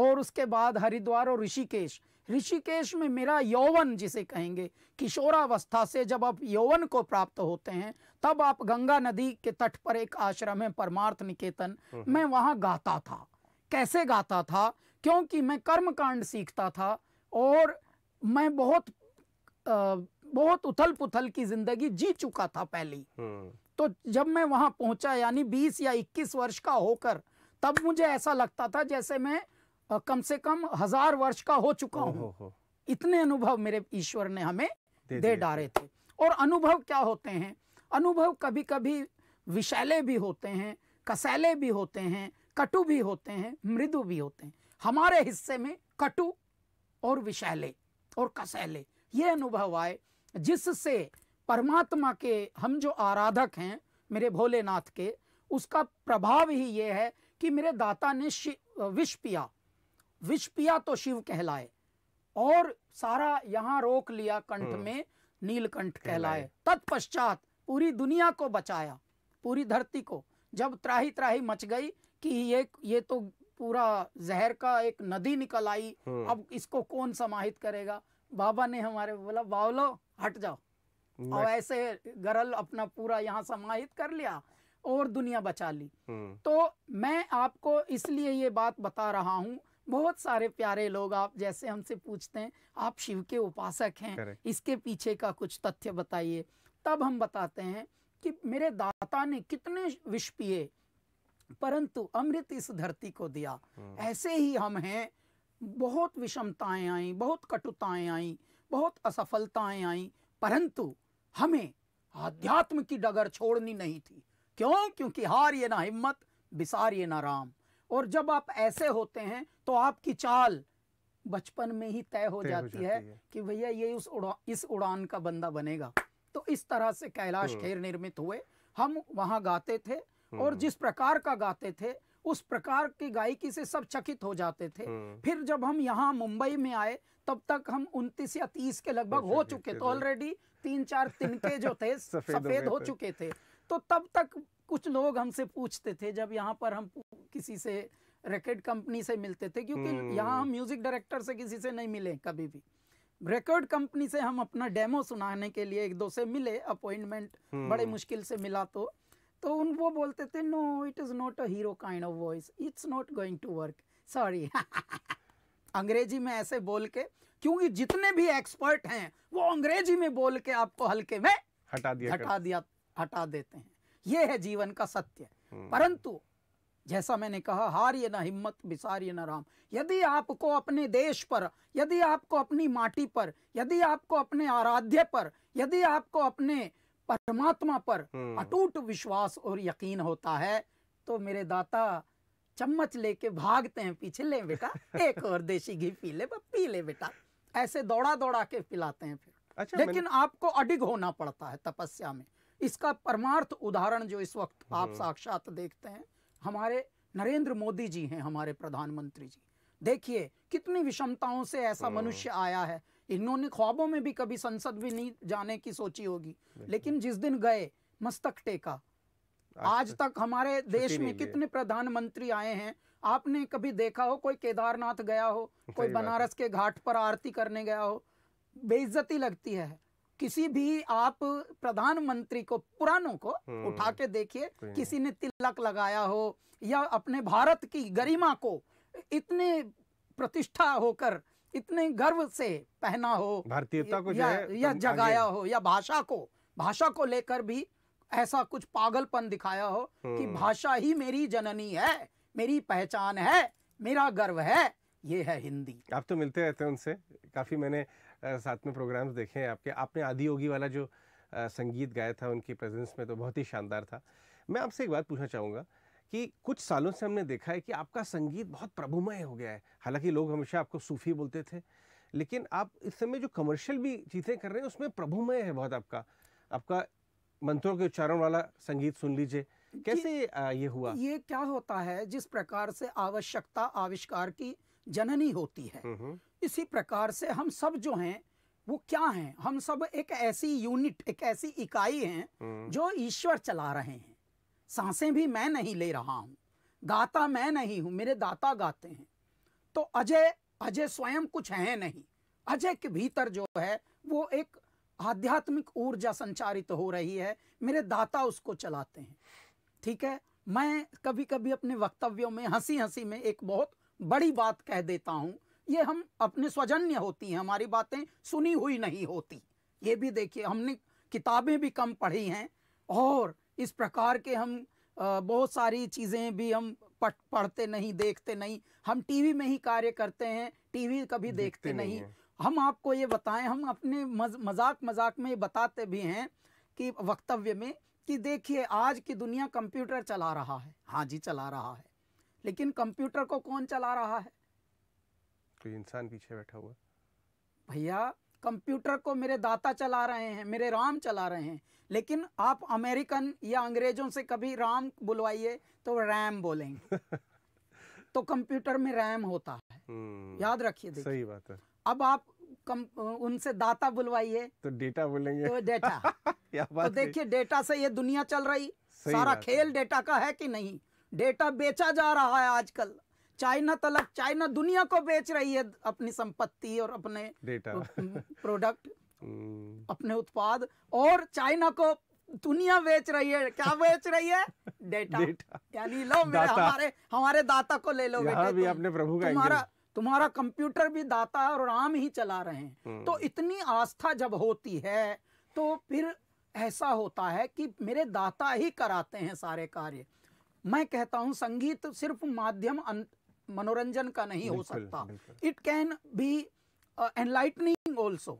और उसके बाद हरिद्वार और ऋषिकेश ऋषिकेश में मेरा यौवन जिसे कहेंगे किशोरावस्था से जब आप यौवन को प्राप्त होते हैं तब आप गंगा नदी के तट पर एक आश्रम है परमार्थ निकेतन हम्म। मैं वहां गाता था कैसे गाता था क्योंकि मैं कर्म कांड सीखता था और मैं बहुत आ, बहुत उथल पुथल की जिंदगी जी चुका था पहले हम्म। तो जब मैं वहां पहुंचा यानी बीस या इक्कीस वर्ष का होकर तब मुझे ऐसा लगता था जैसे मैं आ, कम से कम हजार वर्ष का हो चुका हूँ इतने अनुभव मेरे ईश्वर ने हमें दे, दे डाले थे और अनुभव क्या होते हैं अनुभव कभी कभी विशैले भी होते हैं कसैले भी होते हैं कटु भी होते हैं मृदु भी होते हैं हमारे हिस्से में कटु और विषैले और कसैले ये अनुभव आए जिससे परमात्मा के हम जो आराधक हैं मेरे भोलेनाथ के उसका प्रभाव ही ये है कि मेरे दाता ने विष पिया विष पिया तो शिव कहलाए और सारा यहाँ रोक लिया कंठ हम्म। में नीलकंठ कहलाए तत्पश्चात पूरी दुनिया को बचाया पूरी धरती को जब त्राही त्राही मच गई कि ये ये तो पूरा जहर का एक नदी निकल आई हम्म। अब इसको कौन समाहित करेगा बाबा ने हमारे बोला बावलो हट जाओ और ऐसे गरल अपना पूरा यहाँ समाहित कर लिया और दुनिया बचा ली हम्म। तो मैं आपको इसलिए ये बात बता रहा हूँ बहुत सारे प्यारे लोग आप जैसे हमसे पूछते हैं आप शिव के उपासक हैं इसके पीछे का कुछ तथ्य बताइए तब हम बताते हैं कि मेरे दाता ने कितने विष पिए परंतु अमृत इस धरती को दिया हाँ। ऐसे ही हम हैं बहुत विषमताएं आई बहुत कटुताएं आई बहुत असफलताएं आई परंतु हमें आध्यात्म की डगर छोड़नी नहीं थी क्यों क्योंकि हार ये ना हिम्मत बिसार ये ना राम और जब आप ऐसे होते हैं तो आपकी चाल बचपन में ही तय हो जाती, जाती है, है कि भैया ये उस उड़ा इस उड़ान का बंदा बनेगा तो इस तरह से कैलाश हाँ। खेर निर्मित हुए हम वहाँ गाते थे और हम्म। जिस प्रकार का गाते थे उस प्रकार की गायकी से सब चकित हो जाते थे हम्म। फिर जब हम यहाँ मुंबई में आए तब तक हम उनतीस या तीस के लगभग अच्छा हो चुके तो ऑलरेडी तीन चार तिनके जो थे सफेद हो चुके थे तो तब तक कुछ लोग हमसे पूछते थे जब यहाँ पर हम किसी से रिकॉर्ड कंपनी से मिलते थे क्योंकि हम्म। यहाँ हम म्यूजिक डायरेक्टर से किसी से नहीं मिले कभी भी रिकॉर्ड कंपनी से हम अपना डेमो सुनाने के लिए एक दो से मिले अपॉइंटमेंट बड़े मुश्किल से मिला तो तो उन वो बोलते थे no it is not a hero kind of voice it's not going to work sorry अंग्रेजी में ऐसे बोल के क्योंकि जितने भी एक्सपर्ट हैं वो अंग्रेजी में बोल के आपको हल्के में हटा दिया हटा दिया हटा देते हैं ये है जीवन का सत्य हम्म। परंतु जैसा मैंने कहा हार्य ना हिम्मत विसार्य ना राम यदि आपको अपने देश पर यदि आपको अपनी माटी पर यदि आपको अपने आराध्य पर यदि आपको अपने परमात्मा पर हम्म। अटूट विश्वास और यकीन होता है तो मेरे दाता चम्मच लेके भागते हैं पीछे ले बेटा एक और देसी घी पी ले पी ले बेटा ऐसे दौड़ा दौड़ा के पिलाते हैं फिर अच्छा, लेकिन आपको अडिग होना पड़ता है तपस्या में इसका परमार्थ उदाहरण जो इस वक्त हम्म। आप साक्षात देखते हैं हमारे नरेंद्र मोदी जी हैं हमारे प्रधानमंत्री जी देखिए कितनी विषमताओं से ऐसा हम्म। मनुष्य आया है इन्होंने ख्वाबों में भी कभी संसद भी नहीं जाने की सोची होगी लेकिन जिस दिन गए मस्तक टेका आज तक हमारे देश में कितने प्रधानमंत्री आए हैं आपने कभी देखा हो कोई केदारनाथ गया हो कोई बनारस के घाट पर आरती करने गया हो बेइज्जती लगती है किसी भी आप प्रधानमंत्री को पुरानों को हम्म। उठा के देखिए किसी ने तिलक लगाया हो या अपने भारत की गरिमा को इतने प्रतिष्ठा होकर इतने गर्व से पहना हो भारतीयता को या, या जगाया हो या भाषा को भाषा को लेकर भी ऐसा कुछ पागलपन दिखाया हो कि हम्म। भाषा ही मेरी जननी है मेरी पहचान है मेरा गर्व है ये है हिंदी आप तो मिलते रहते हैं उनसे काफ़ी मैंने साथ में प्रोग्राम्स देखे हैं आपके आपने आदि योगी वाला जो संगीत गाया था उनकी प्रेजेंस में तो बहुत ही शानदार था मैं आपसे एक बात पूछना चाहूंगा कि कुछ सालों से हमने देखा है कि आपका संगीत बहुत प्रभुमय हो गया है हालांकि लोग हमेशा आपको सूफी बोलते थे लेकिन आप इस समय जो कमर्शियल भी चीज़ें कर रहे हैं उसमें प्रभुमय है बहुत आपका आपका मंत्रों के उच्चारण वाला संगीत सुन लीजिए कैसे ये हुआ ये क्या होता है जिस प्रकार से आवश्यकता आविष्कार की जननी होती है इसी प्रकार से हम सब जो हैं वो क्या हैं हम सब एक ऐसी यूनिट एक ऐसी इकाई हैं जो ईश्वर चला रहे हैं सांसें भी मैं नहीं ले रहा हूँ गाता मैं नहीं हूँ मेरे दाता गाते हैं तो अजय अजय स्वयं कुछ है नहीं अजय के भीतर जो है वो एक आध्यात्मिक ऊर्जा संचारित हो रही है मेरे दाता उसको चलाते हैं ठीक है मैं कभी कभी अपने वक्तव्यों में हंसी हंसी में एक बहुत बड़ी बात कह देता हूँ ये हम अपने स्वजन्य होती हैं हमारी बातें सुनी हुई नहीं होती ये भी देखिए हमने किताबें भी कम पढ़ी हैं और इस प्रकार के हम बहुत सारी चीज़ें भी हम पढ़ते नहीं देखते नहीं हम टीवी में ही कार्य करते हैं टीवी कभी देखते, देखते नहीं, नहीं हम आपको ये बताएं हम अपने मज, मजाक मजाक में बताते भी हैं कि वक्तव्य में कि देखिए आज की दुनिया कंप्यूटर चला रहा है हाँ जी चला रहा है लेकिन कंप्यूटर को कौन चला रहा है कोई इंसान पीछे बैठा हुआ भैया कंप्यूटर को मेरे दाता चला रहे हैं मेरे राम चला रहे हैं लेकिन आप अमेरिकन या अंग्रेजों से कभी राम बुलवाइए तो रैम बोलेंगे तो कंप्यूटर में रैम होता है हम्म। याद रखिए सही बात है अब आप कम, उनसे दाता बुलवाइए तो डेटा बोलेंगे तो डेटा तो देखिए डेटा से ये दुनिया चल रही सारा खेल डेटा का है कि नहीं डेटा बेचा जा रहा है आजकल चाइना तलक चाइना दुनिया को बेच रही है अपनी संपत्ति और अपने प्रोडक्ट हम्म। अपने उत्पाद और चाइना को दुनिया बेच रही है क्या बेच रही है डेटा, डेटा। यानी लो मेरे हमारे हमारे दाता को ले लो भी अपने प्रभु का तुम्हारा तुम्हारा कंप्यूटर भी दाता और राम ही चला रहे हैं हम्म। तो इतनी आस्था जब होती है तो फिर ऐसा होता है कि मेरे दाता ही कराते हैं सारे कार्य मैं कहता हूं संगीत सिर्फ माध्यम अं, मनोरंजन का नहीं हो सकता it can be enlightening also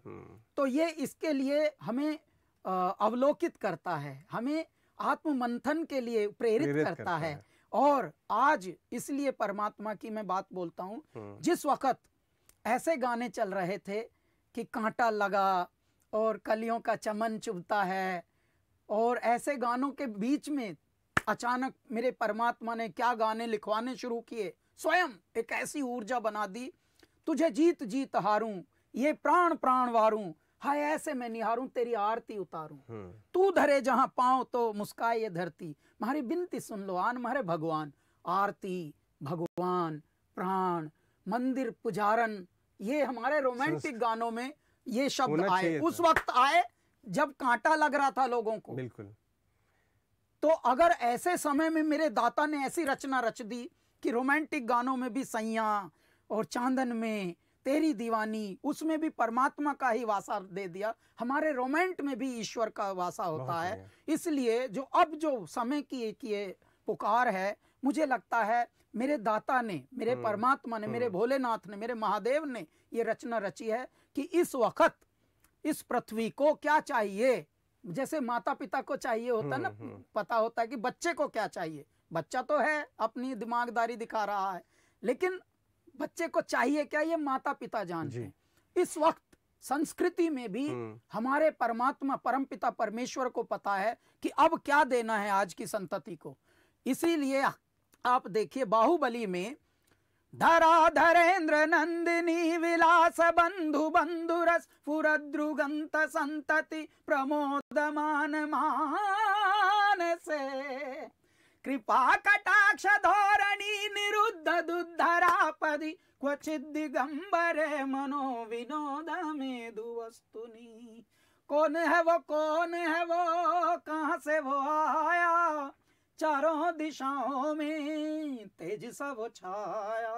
तो ये इसके लिए हमें uh, अवलोकित करता है हमें आत्म मंथन के लिए प्रेरित, प्रेरित करता, करता है।, है और आज इसलिए परमात्मा की मैं बात बोलता हूँ हम्म। जिस वक्त ऐसे गाने चल रहे थे कि कांटा लगा और कलियों का चमन चुभता है और ऐसे गानों के बीच में अचानक मेरे परमात्मा ने क्या गाने लिखवाने शुरू किए स्वयं एक ऐसी ऊर्जा बना दी तुझे जीत जीत हारूं ये प्राण प्राण वारूं हाय ऐसे मैं निहारूं तेरी आरती उतारूं हम्म। तू धरे जहां पाओ तो मुस्काए ये धरती मारी बिनती सुन लो आन मारे भगवान आरती भगवान प्राण मंदिर पुजारन ये हमारे रोमांटिक गानों में ये शब्द आए उस वक्त आए जब कांटा लग रहा था लोगों को बिल्कुल तो अगर ऐसे समय में मेरे दाता ने ऐसी रचना रच दी कि रोमांटिक गानों में भी सैया और चांदन में तेरी दीवानी उसमें भी परमात्मा का ही वासा दे दिया हमारे रोमांट में भी ईश्वर का वासा होता है।, इसलिए जो अब जो समय की ये पुकार है मुझे लगता है मेरे दाता ने मेरे हम्म, परमात्मा ने मेरे हम्म। भोलेनाथ ने मेरे महादेव ने ये रचना रची है कि इस वक्त इस पृथ्वी को क्या चाहिए जैसे माता पिता को चाहिए होता हम्म, ना पता होता है कि बच्चे को क्या चाहिए बच्चा तो है अपनी दिमागदारी दिखा रहा है लेकिन बच्चे को चाहिए क्या ये माता पिता जान इस वक्त संस्कृति में भी हम्म। हमारे परमात्मा परम पिता परमेश्वर को पता है कि अब क्या देना है आज की संतति को इसीलिए आप देखिए बाहुबली में धरा धरेन्द्र नंदिनी विलास बंधु बंधुरस पुरद्रुगंत संतति मान मान से कृपा कटाक्ष धोरणी निरुद्ध दुद्धरापदि दिगंबरे मनो विनोद में दुवस्तुनी कौन है वो कौन है वो कहाँ से वो आया चारों दिशाओं में तेज सा वो छाया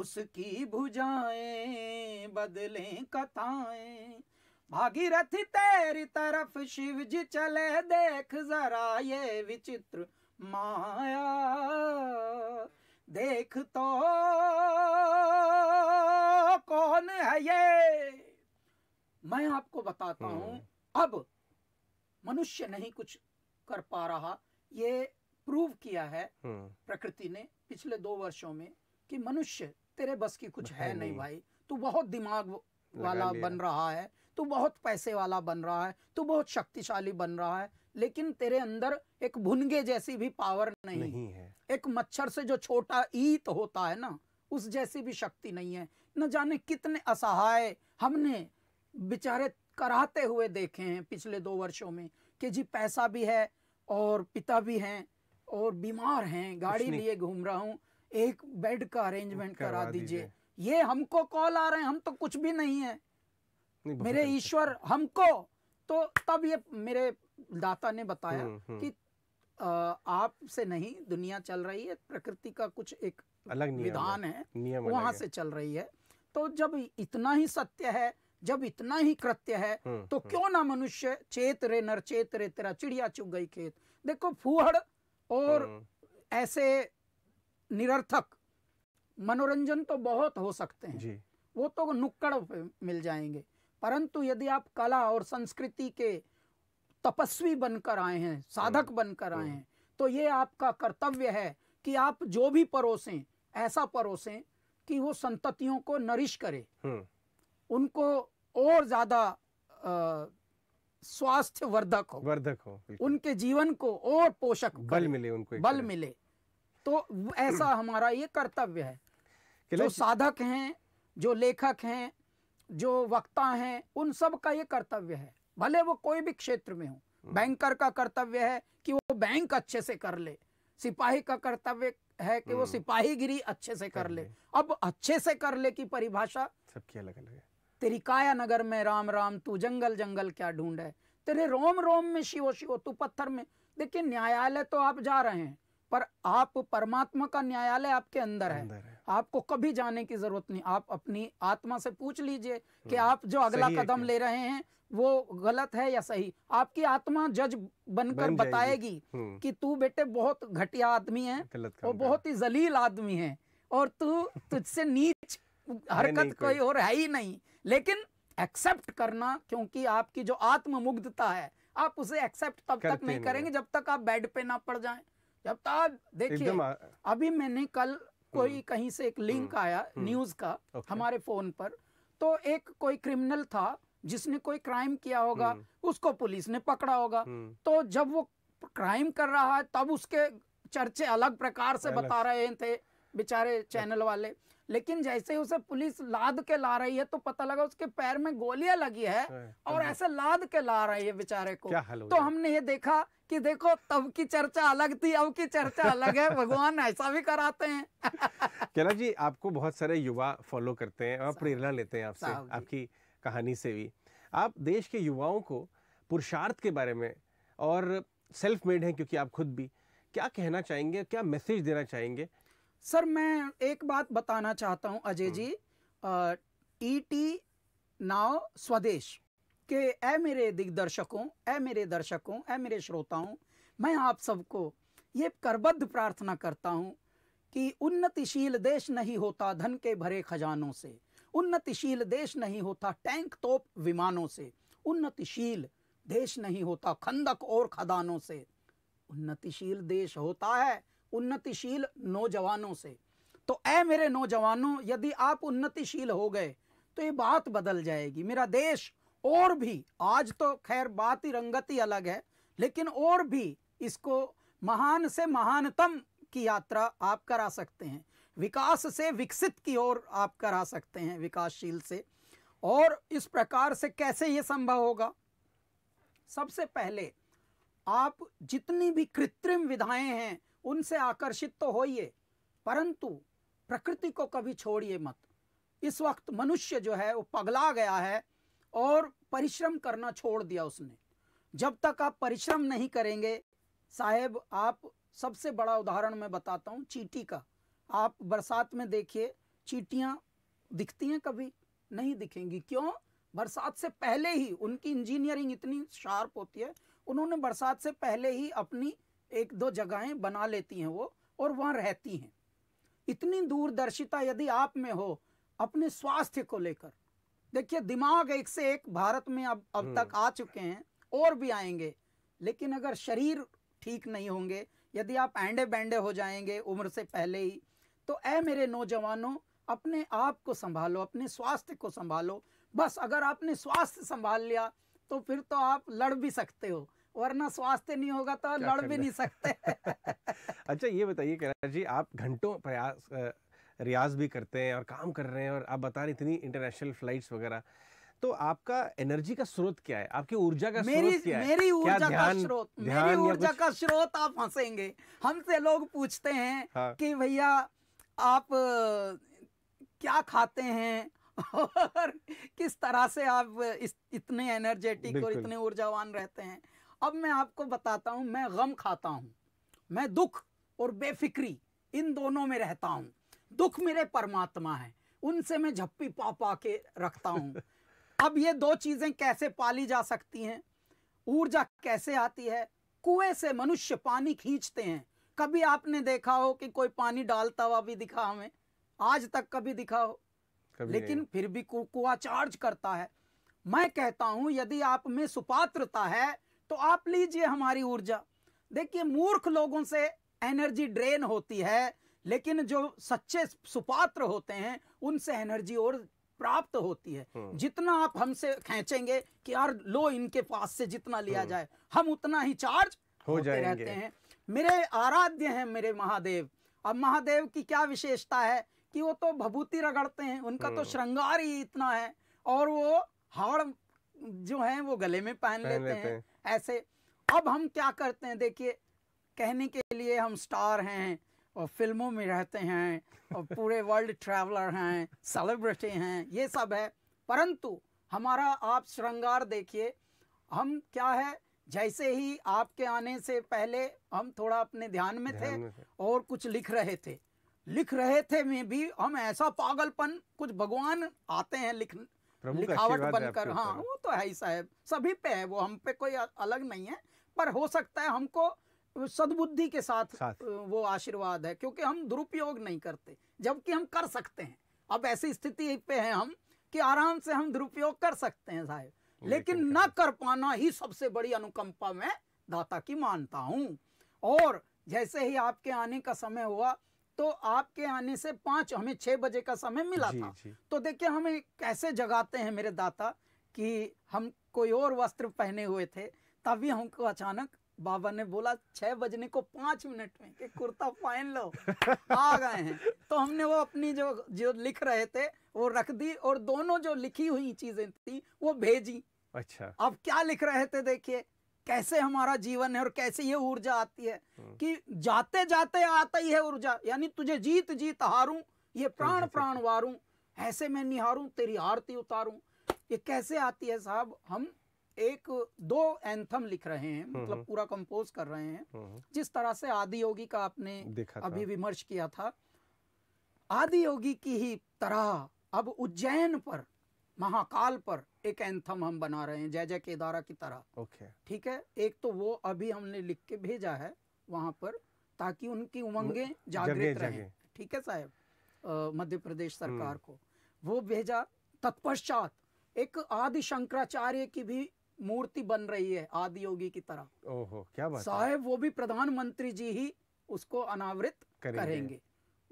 उसकी भुजाएं बदले कथाएं भागीरथी तेरी तरफ शिव जी चले देख जरा ये विचित्र माया देख तो कौन है ये मैं आपको बताता हम्म। हूं अब मनुष्य नहीं कुछ कर पा रहा ये प्रूव किया है हम्म। प्रकृति ने पिछले दो वर्षों में कि मनुष्य तेरे बस की कुछ है नहीं भाई तू बहुत दिमाग वाला बन रहा है तू बहुत पैसे वाला बन रहा है तू बहुत शक्तिशाली बन रहा है लेकिन तेरे अंदर एक भुनगे जैसी भी पावर नहीं, नहीं है एक मच्छर से जो छोटा ईत होता है ना उस जैसी भी शक्ति नहीं है न जाने कितने असहाय हमने बेचारे कराते हुए देखे हैं पिछले दो वर्षों में कि जी पैसा भी है और पिता भी हैं और बीमार हैं गाड़ी लिए घूम रहा हूँ एक बेड का अरेंजमेंट करा दीजिए ये हमको कॉल आ रहे हैं हम तो कुछ भी नहीं है नहीं, मेरे अच्छा। ईश्वर हमको तो तब ये मेरे दाता ने बताया हम्म, हम्म। कि आपसे नहीं दुनिया चल रही है प्रकृति का कुछ एक अलग विधान है, वहां से चल रही है तो जब इतना ही सत्य है जब इतना ही कृत्य है हम्म, तो क्यों ना मनुष्य चेत रे नर चेत रे तेरा चिड़िया चुग गई खेत देखो फूहड़ और ऐसे निरर्थक मनोरंजन तो बहुत हो सकते हैं जी। वो तो नुक्कड़ मिल जाएंगे परंतु यदि आप कला और संस्कृति के तपस्वी बनकर आए हैं हम्म, साधक बनकर आए हम्म। हैं तो ये आपका कर्तव्य है कि आप जो भी परोसें ऐसा परोसें कि वो संततियों को नरिश करे हम्म। उनको और ज्यादा स्वास्थ्य वर्धक हो वर्धक हो उनके जीवन को और पोषक बल मिले उनको बल मिले तो ऐसा हमारा ये कर्तव्य है जो साधक हैं जो लेखक हैं जो वक्ता हैं उन सब का ये कर्तव्य है भले वो कोई भी क्षेत्र में हो हम्म। बैंकर का कर्तव्य है कि वो बैंक अच्छे से कर ले सिपाही का कर्तव्य है कि वो हम्म। सिपाहीगिरी अच्छे से कर ले हम्म। अब अच्छे से कर ले की परिभाषा सबकी अलग अलग है तेरी काया नगर में राम राम तू जंगल जंगल क्या ढूंढ है तेरे रोम रोम में शिवो शिवो तू पत्थर में देखिए न्यायालय तो आप जा रहे हैं पर आप परमात्मा का न्यायालय आपके अंदर, अंदर है।, है आपको कभी जाने की जरूरत नहीं आप अपनी आत्मा से पूछ लीजिए कि आप जो अगला कदम ले रहे हैं वो गलत है या सही आपकी आत्मा जज बनकर बन बताएगी हम्म। कि तू बेटे बहुत घटिया आदमी है और बहुत ही जलील आदमी है और तू तुझसे नीच हरकत कोई और है ही नहीं लेकिन एक्सेप्ट करना क्योंकि आपकी जो आत्ममुग्धता है आप उसे एक्सेप्ट तब तक नहीं करेंगे जब तक आप बेड पे ना पड़ जाएं जब तक देखिए अभी मैंने कल कोई हम्म। कहीं से एक लिंक हम्म। आया न्यूज का हमारे फोन पर तो एक कोई क्रिमिनल था जिसने कोई क्राइम किया होगा हम्म। उसको पुलिस ने पकड़ा होगा हम्म। तो जब वो क्राइम कर रहा है तब उसके चर्चे अलग प्रकार से बता रहे थे बेचारे चैनल वाले लेकिन जैसे ही उसे पुलिस लाद के ला रही है तो पता लगा उसके पैर में गोलियां लगी है और हाँ ऐसे लाद के ला रही है बेचारे को तो हमने ये देखा कि देखो तब की चर्चा अलग थी अब की चर्चा अलग है भगवान ऐसा भी कराते हैं केला जी आपको बहुत सारे युवा फॉलो करते हैं और प्रेरणा लेते हैं आपसे आपकी कहानी से भी आप देश के युवाओं को पुरुषार्थ के बारे में और सेल्फ मेड हैं क्योंकि आप खुद भी क्या कहना चाहेंगे क्या मैसेज देना चाहेंगे सर मैं एक बात बताना चाहता हूं अजय हम्म। जी E T e now Swadesh के ए मेरे दिग्दर्शकों ए मेरे दर्शकों ए मेरे श्रोताओं मैं आप सबको ये करबद्ध प्रार्थना करता हूं कि उन्नतिशील देश नहीं होता धन के भरे खजानों से उन्नतिशील देश नहीं होता टैंक तोप विमानों से उन्नतिशील देश नहीं होता खंदक और खदानों से उन्नतिशील देश होता है उन्नतिशील नौजवानों से तो ऐ मेरे नौजवानों यदि आप उन्नतिशील हो गए तो ये बात बदल जाएगी मेरा देश और भी आज तो खैर बात ही रंगत ही अलग है लेकिन और भी इसको महान से महानतम की यात्रा आप करा सकते हैं विकास से विकसित की ओर आप करा सकते हैं विकासशील से और इस प्रकार से कैसे ये संभव होगा सबसे पहले आप जितनी भी कृत्रिम विधाएं हैं उनसे आकर्षित तो होइए परंतु प्रकृति को कभी छोड़िए मत इस वक्त मनुष्य जो है वो पगला गया है और परिश्रम करना छोड़ दिया उसने जब तक आप परिश्रम नहीं करेंगे साहेब आप सबसे बड़ा उदाहरण मैं बताता हूँ चीटी का आप बरसात में देखिए चीटियाँ दिखती हैं कभी नहीं दिखेंगी क्यों बरसात से पहले ही उनकी इंजीनियरिंग इतनी शार्प होती है उन्होंने बरसात से पहले ही अपनी एक दो जगहें बना लेती हैं वो और वहाँ रहती हैं इतनी दूरदर्शिता यदि आप में हो अपने स्वास्थ्य को लेकर देखिए दिमाग एक से एक भारत में अब अब हम्म। तक आ चुके हैं और भी आएंगे लेकिन अगर शरीर ठीक नहीं होंगे यदि आप एंडे बैंडे हो जाएंगे उम्र से पहले ही तो ऐ मेरे नौजवानों अपने आप को संभालो अपने स्वास्थ्य को संभालो बस अगर आपने स्वास्थ्य संभाल लिया तो फिर तो आप लड़ भी सकते हो वरना स्वास्थ्य नहीं होगा तो लड़ भी नहीं सकते अच्छा ये बताइए कैलाश जी आप घंटों प्रयास रियाज भी करते हैं और काम कर रहे हैं और आप बता रहे इतनी इंटरनेशनल फ्लाइट्स वगैरह तो आपका एनर्जी का स्रोत क्या है आपकी ऊर्जा का मेरी क्या है? मेरी ऊर्जा का ध्यान, स्रोत मेरी ऊर्जा का स्रोत आप हंसेंगे हमसे लोग पूछते हैं हाँ। कि भैया आप क्या खाते हैं और किस तरह से आप इस इतने एनर्जेटिक और इतने ऊर्जावान रहते हैं अब मैं आपको बताता हूँ मैं गम खाता हूँ मैं दुख और बेफिक्री इन दोनों में रहता हूँ दुख मेरे परमात्मा है उनसे मैं झप्पी पा पा के रखता हूँ अब ये दो चीज़ें कैसे पाली जा सकती हैं ऊर्जा कैसे आती है कुएं से मनुष्य पानी खींचते हैं कभी आपने देखा हो कि कोई पानी डालता हुआ भी दिखा हमें आज तक कभी दिखा हो कभी लेकिन फिर भी कुआ चार्ज करता है मैं कहता हूं यदि आप में सुपात्रता है तो आप लीजिए हमारी ऊर्जा देखिए मूर्ख लोगों से एनर्जी ड्रेन होती है लेकिन जो सच्चे सुपात्र होते हैं उनसे एनर्जी और प्राप्त होती है हाँ। जितना आप हमसे खेचेंगे कि यार लो इनके पास से जितना लिया हाँ। जाए हम उतना ही चार्ज हो जाते रहते हैं मेरे आराध्य हैं मेरे महादेव अब महादेव की क्या विशेषता है कि वो तो भभूति रगड़ते हैं उनका तो हम्म। श्रृंगार ही इतना है और वो हार जो है वो गले में पहन लेते, लेते हैं ऐसे अब हम क्या करते हैं देखिए कहने के लिए हम स्टार हैं और फिल्मों में रहते हैं और पूरे वर्ल्ड ट्रैवलर हैं सेलिब्रिटी हैं ये सब है परंतु हमारा आप श्रृंगार देखिए हम क्या है जैसे ही आपके आने से पहले हम थोड़ा अपने ध्यान में ध्यान थे में और कुछ लिख रहे थे लिख रहे थे में भी हम ऐसा पागलपन कुछ भगवान आते हैं लिख लिखावट बनकर हाँ वो तो है ही साहब सभी पे है वो हम पे कोई अलग नहीं है पर हो सकता है हमको सद्बुद्धि के साथ, साथ वो आशीर्वाद है क्योंकि हम दुरुपयोग नहीं करते जबकि हम कर सकते हैं अब ऐसी स्थिति पे हैं हम कि आराम से हम दुरुपयोग कर सकते हैं साहब लेकिन न कर पाना ही सबसे बड़ी अनुकंपा मैं दाता की मानता हूँ और जैसे ही आपके आने का समय हुआ तो आपके आने से पांच हमें छह बजे का समय मिला जी, था जी। तो देखिए हमें कैसे जगाते हैं मेरे दाता कि हम कोई और वस्त्र पहने हुए थे तभी हमको अचानक बाबा ने बोला छह बजने को पांच मिनट में कि कुर्ता पहन लो आ गए हैं तो हमने वो अपनी जो जो लिख रहे थे वो रख दी और दोनों जो लिखी हुई चीजें थी वो भेजी अच्छा अब क्या लिख रहे थे देखिए कैसे हमारा जीवन है और कैसे ये ऊर्जा आती है हम्म। कि जाते जाते आता ही है ऊर्जा यानी तुझे जीत जीत हारूं ये प्राण प्राण वारूं ऐसे मैं निहारूं तेरी आरती उतारूं ये कैसे आती है साहब हम एक दो एंथम लिख रहे हैं हम्म, मतलब हम्म। पूरा कंपोज कर रहे हैं जिस तरह से आदि योगी का आपने अभी विमर्श किया था आदि योगी की ही तरह अब उज्जैन पर महाकाल पर एक एंथम हम बना रहे हैं जय जय केदारा की तरह ओके ठीक है एक तो वो अभी हमने लिख के भेजा है वहाँ पर ताकि उनकी उमंगे जागृत रहे ठीक है साहब मध्य प्रदेश हम्म। सरकार को वो भेजा तत्पश्चात एक आदि शंकराचार्य की भी मूर्ति बन रही है आदि योगी की तरह ओहो क्या बात साहब वो भी प्रधानमंत्री जी ही उसको अनावृत करेंगे, करेंगे।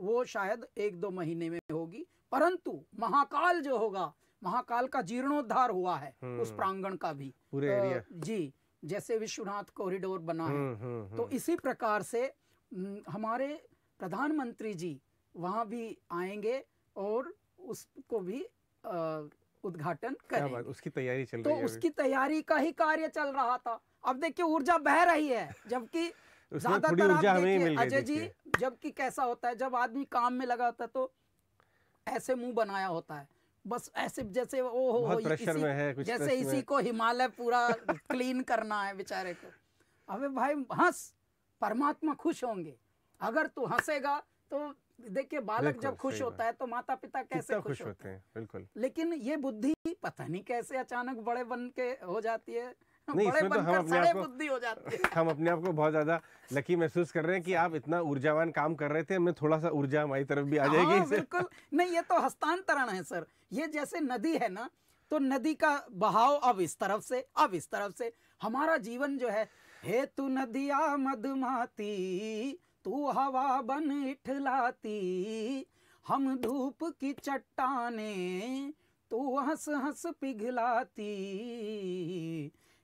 वो शायद एक दो महीने में होगी परंतु महाकाल जो होगा महाकाल का जीर्णोद्धार हुआ है हम्म। उस प्रांगण का भी पूरे एरिया जी जैसे विश्वनाथ कॉरिडोर बना है हम्म, हम्म, तो इसी प्रकार से हमारे प्रधानमंत्री जी वहाँ भी आएंगे और उसको भी उद्घाटन कर उसकी तैयारी चल तो रही है उसकी तैयारी का ही कार्य चल रहा था अब देखिए ऊर्जा बह रही है जबकि ज्यादातर अजय जी जबकि कैसा होता है जब आदमी काम में लगा होता है तो ऐसे मुंह बनाया होता है बस ऐसे जैसे ओ हो में है कुछ जैसे इसी को हिमालय पूरा क्लीन करना है बेचारे को अबे भाई हंस परमात्मा खुश होंगे अगर तू हंसेगा तो देखिए बालक जब खुश होता है तो माता पिता कैसे खुश होते हैं बिल्कुल लेकिन ये बुद्धि पता नहीं कैसे अचानक बड़े बन के हो जाती है नहीं इसमें तो हम अपने आप को हम अपने आप को बहुत ज्यादा लकी महसूस कर रहे हैं कि आप इतना ऊर्जावान काम कर रहे थे हमें थोड़ा सा ऊर्जा हमारी तरफ भी आ हाँ, जाएगी बिल्कुल नहीं ये तो हस्तांतरण है सर ये जैसे नदी है ना तो नदी का बहाव अब इस तरफ से अब इस तरफ से हमारा जीवन जो है हे तू नदिया मधुमाती तू हवा बन इठलाती हम धूप की चट्टाने तू हंस हंस पिघलाती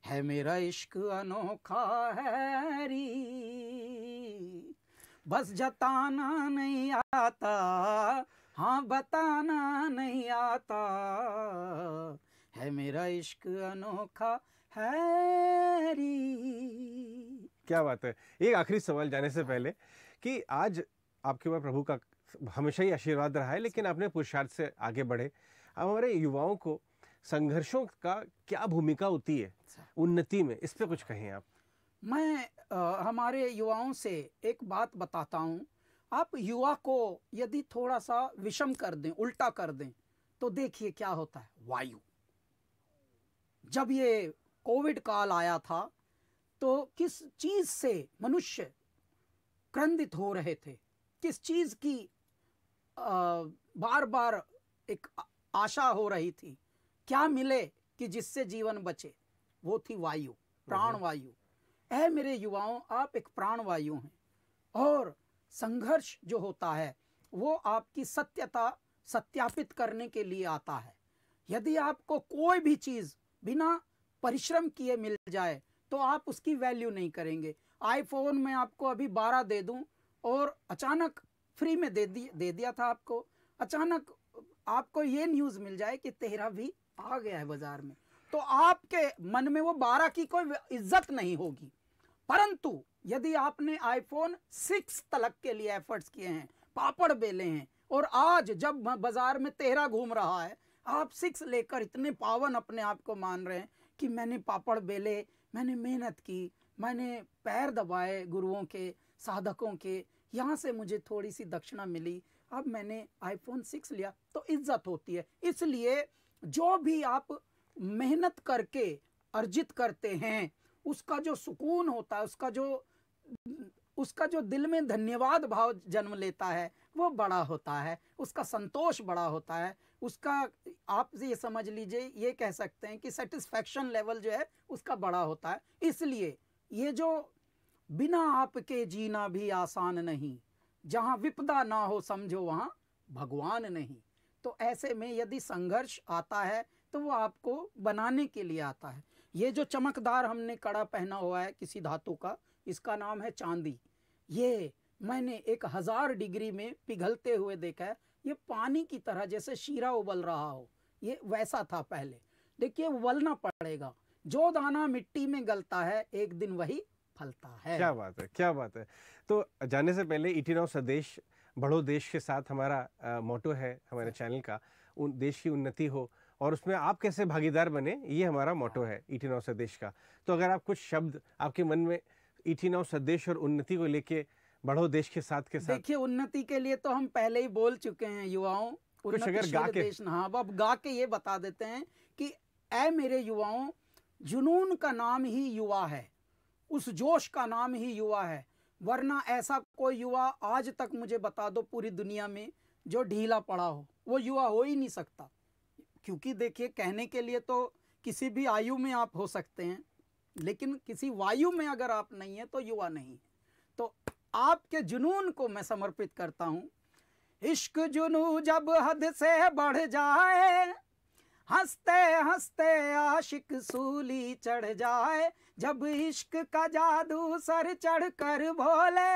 है मेरा इश्क अनोखा है बस जताना नहीं आता हाँ बताना नहीं आता है मेरा इश्क अनोखा है क्या बात है एक आखिरी सवाल जाने से पहले कि आज आपके ऊपर प्रभु का हमेशा ही आशीर्वाद रहा है लेकिन आपने पुरुषार्थ से आगे बढ़े अब हमारे युवाओं को संघर्षों का क्या भूमिका होती है अच्छा। उन्नति में इस पर कुछ कहें आप मैं आ, हमारे युवाओं से एक बात बताता हूँ आप युवा को यदि थोड़ा सा विषम कर दें उल्टा कर दें तो देखिए क्या होता है वायु जब ये कोविड काल आया था तो किस चीज से मनुष्य क्रंदित हो रहे थे किस चीज की आ, बार बार एक आशा हो रही थी क्या मिले कि जिससे जीवन बचे वो थी वायु हम्म। प्राण वायु ऐ मेरे युवाओं आप एक प्राण वायु हैं और संघर्ष जो होता है वो आपकी सत्यता सत्यापित करने के लिए आता है यदि आपको कोई भी चीज़ बिना परिश्रम किए मिल जाए तो आप उसकी वैल्यू नहीं करेंगे आईफोन में आपको अभी बारह दे दूं और अचानक फ्री में दे दे दिया था आपको अचानक आपको ये न्यूज़ मिल जाए कि तेरह भी आ गया है बाजार में तो आपके मन में वो बारह की कोई इज्जत नहीं होगी परंतु यदि आपने आईफोन सिक्स तलक के लिए एफर्ट्स किए हैं पापड़ बेले हैं और आज जब बाजार में तेरा घूम रहा है आप सिक्स लेकर इतने पावन अपने आप को मान रहे हैं कि मैंने पापड़ बेले मैंने मेहनत की मैंने पैर दबाए गुरुओं के साधकों के यहाँ से मुझे थोड़ी सी दक्षिणा मिली अब मैंने आईफोन सिक्स लिया तो इज्जत होती है इसलिए जो भी आप मेहनत करके अर्जित करते हैं उसका जो सुकून होता है उसका जो उसका जो दिल में धन्यवाद भाव जन्म लेता है वो बड़ा होता है उसका संतोष बड़ा होता है उसका आप ये समझ लीजिए ये कह सकते हैं कि सेटिस्फेक्शन लेवल जो है उसका बड़ा होता है इसलिए ये जो बिना आपके जीना भी आसान नहीं जहाँ विपदा ना हो समझो वहाँ भगवान नहीं तो ऐसे में यदि संघर्ष आता है तो वो आपको बनाने के लिए आता है ये जो चमकदार हमने कड़ा पहना हुआ है किसी धातु का इसका नाम है चांदी ये मैंने एक हज़ार डिग्री में पिघलते हुए देखा है ये पानी की तरह जैसे शीरा उबल रहा हो ये वैसा था पहले देखिए उबलना पड़ेगा जो दाना मिट्टी में गलता है एक दिन वही फलता है क्या बात है क्या बात है तो जाने से पहले इटिनाव सदेश बढ़ो देश के साथ हमारा मोटो है हमारे चैनल का उन देश की उन्नति हो और उसमें आप कैसे भागीदार बने ये हमारा मोटो है ईटी नौ संदेश का तो अगर आप कुछ शब्द आपके मन में ईटी नौ स्वदेश और उन्नति को लेके बढ़ो देश के साथ के साथ देखिए उन्नति के लिए तो हम पहले ही बोल चुके हैं युवाओं कुछ अगर गा के हाँ अब गा के ये बता देते हैं कि ऐ मेरे युवाओं जुनून का नाम ही युवा है उस जोश का नाम ही युवा है वरना ऐसा कोई युवा आज तक मुझे बता दो पूरी दुनिया में जो ढीला पड़ा हो वो युवा हो ही नहीं सकता क्योंकि देखिए कहने के लिए तो किसी भी आयु में आप हो सकते हैं लेकिन किसी वायु में अगर आप नहीं है तो युवा नहीं है तो आपके जुनून को मैं समर्पित करता हूँ इश्क जुनू जब हद से बढ़ जाए हंसते हंसते आशिक सूली चढ़ जाए जब इश्क का जादू सर चढ़ कर बोले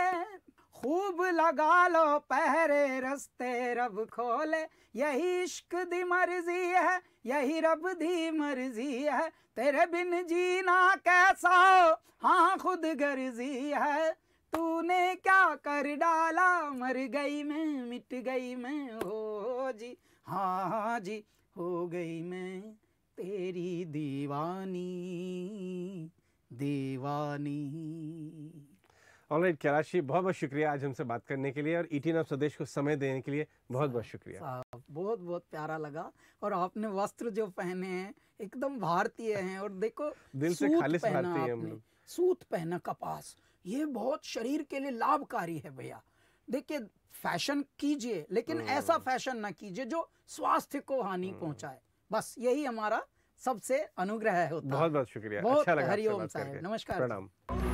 खूब लगा लो पहरे रस्ते रब खोले यही इश्क दी मर्जी है यही रब दी मर्जी है तेरे बिन जीना कैसा हो हाँ खुद गर्जी है तूने क्या कर डाला मर गई मैं मिट गई मैं हो जी हाँ, हाँ जी हो गई मैं तेरी दीवानी दीवानी ऑल राइट कैलाशी बहुत बहुत शुक्रिया आज हमसे बात करने के लिए और ईटी e नाम स्वदेश को समय देने के लिए बहुत बहुत शुक्रिया बहुत बहुत प्यारा लगा और आपने वस्त्र जो पहने हैं एकदम भारतीय हैं और देखो दिल से खालिस भारतीय हम लोग सूत पहना कपास ये बहुत शरीर के लिए लाभकारी है भैया देखिए फैशन कीजिए लेकिन हम्म। ऐसा फैशन ना कीजिए जो स्वास्थ्य को हानि हम्म। पहुंचाए बस यही हमारा सबसे अनुग्रह होता बहुत बहुत शुक्रिया बहुत अच्छा हरिओम साहब नमस्कार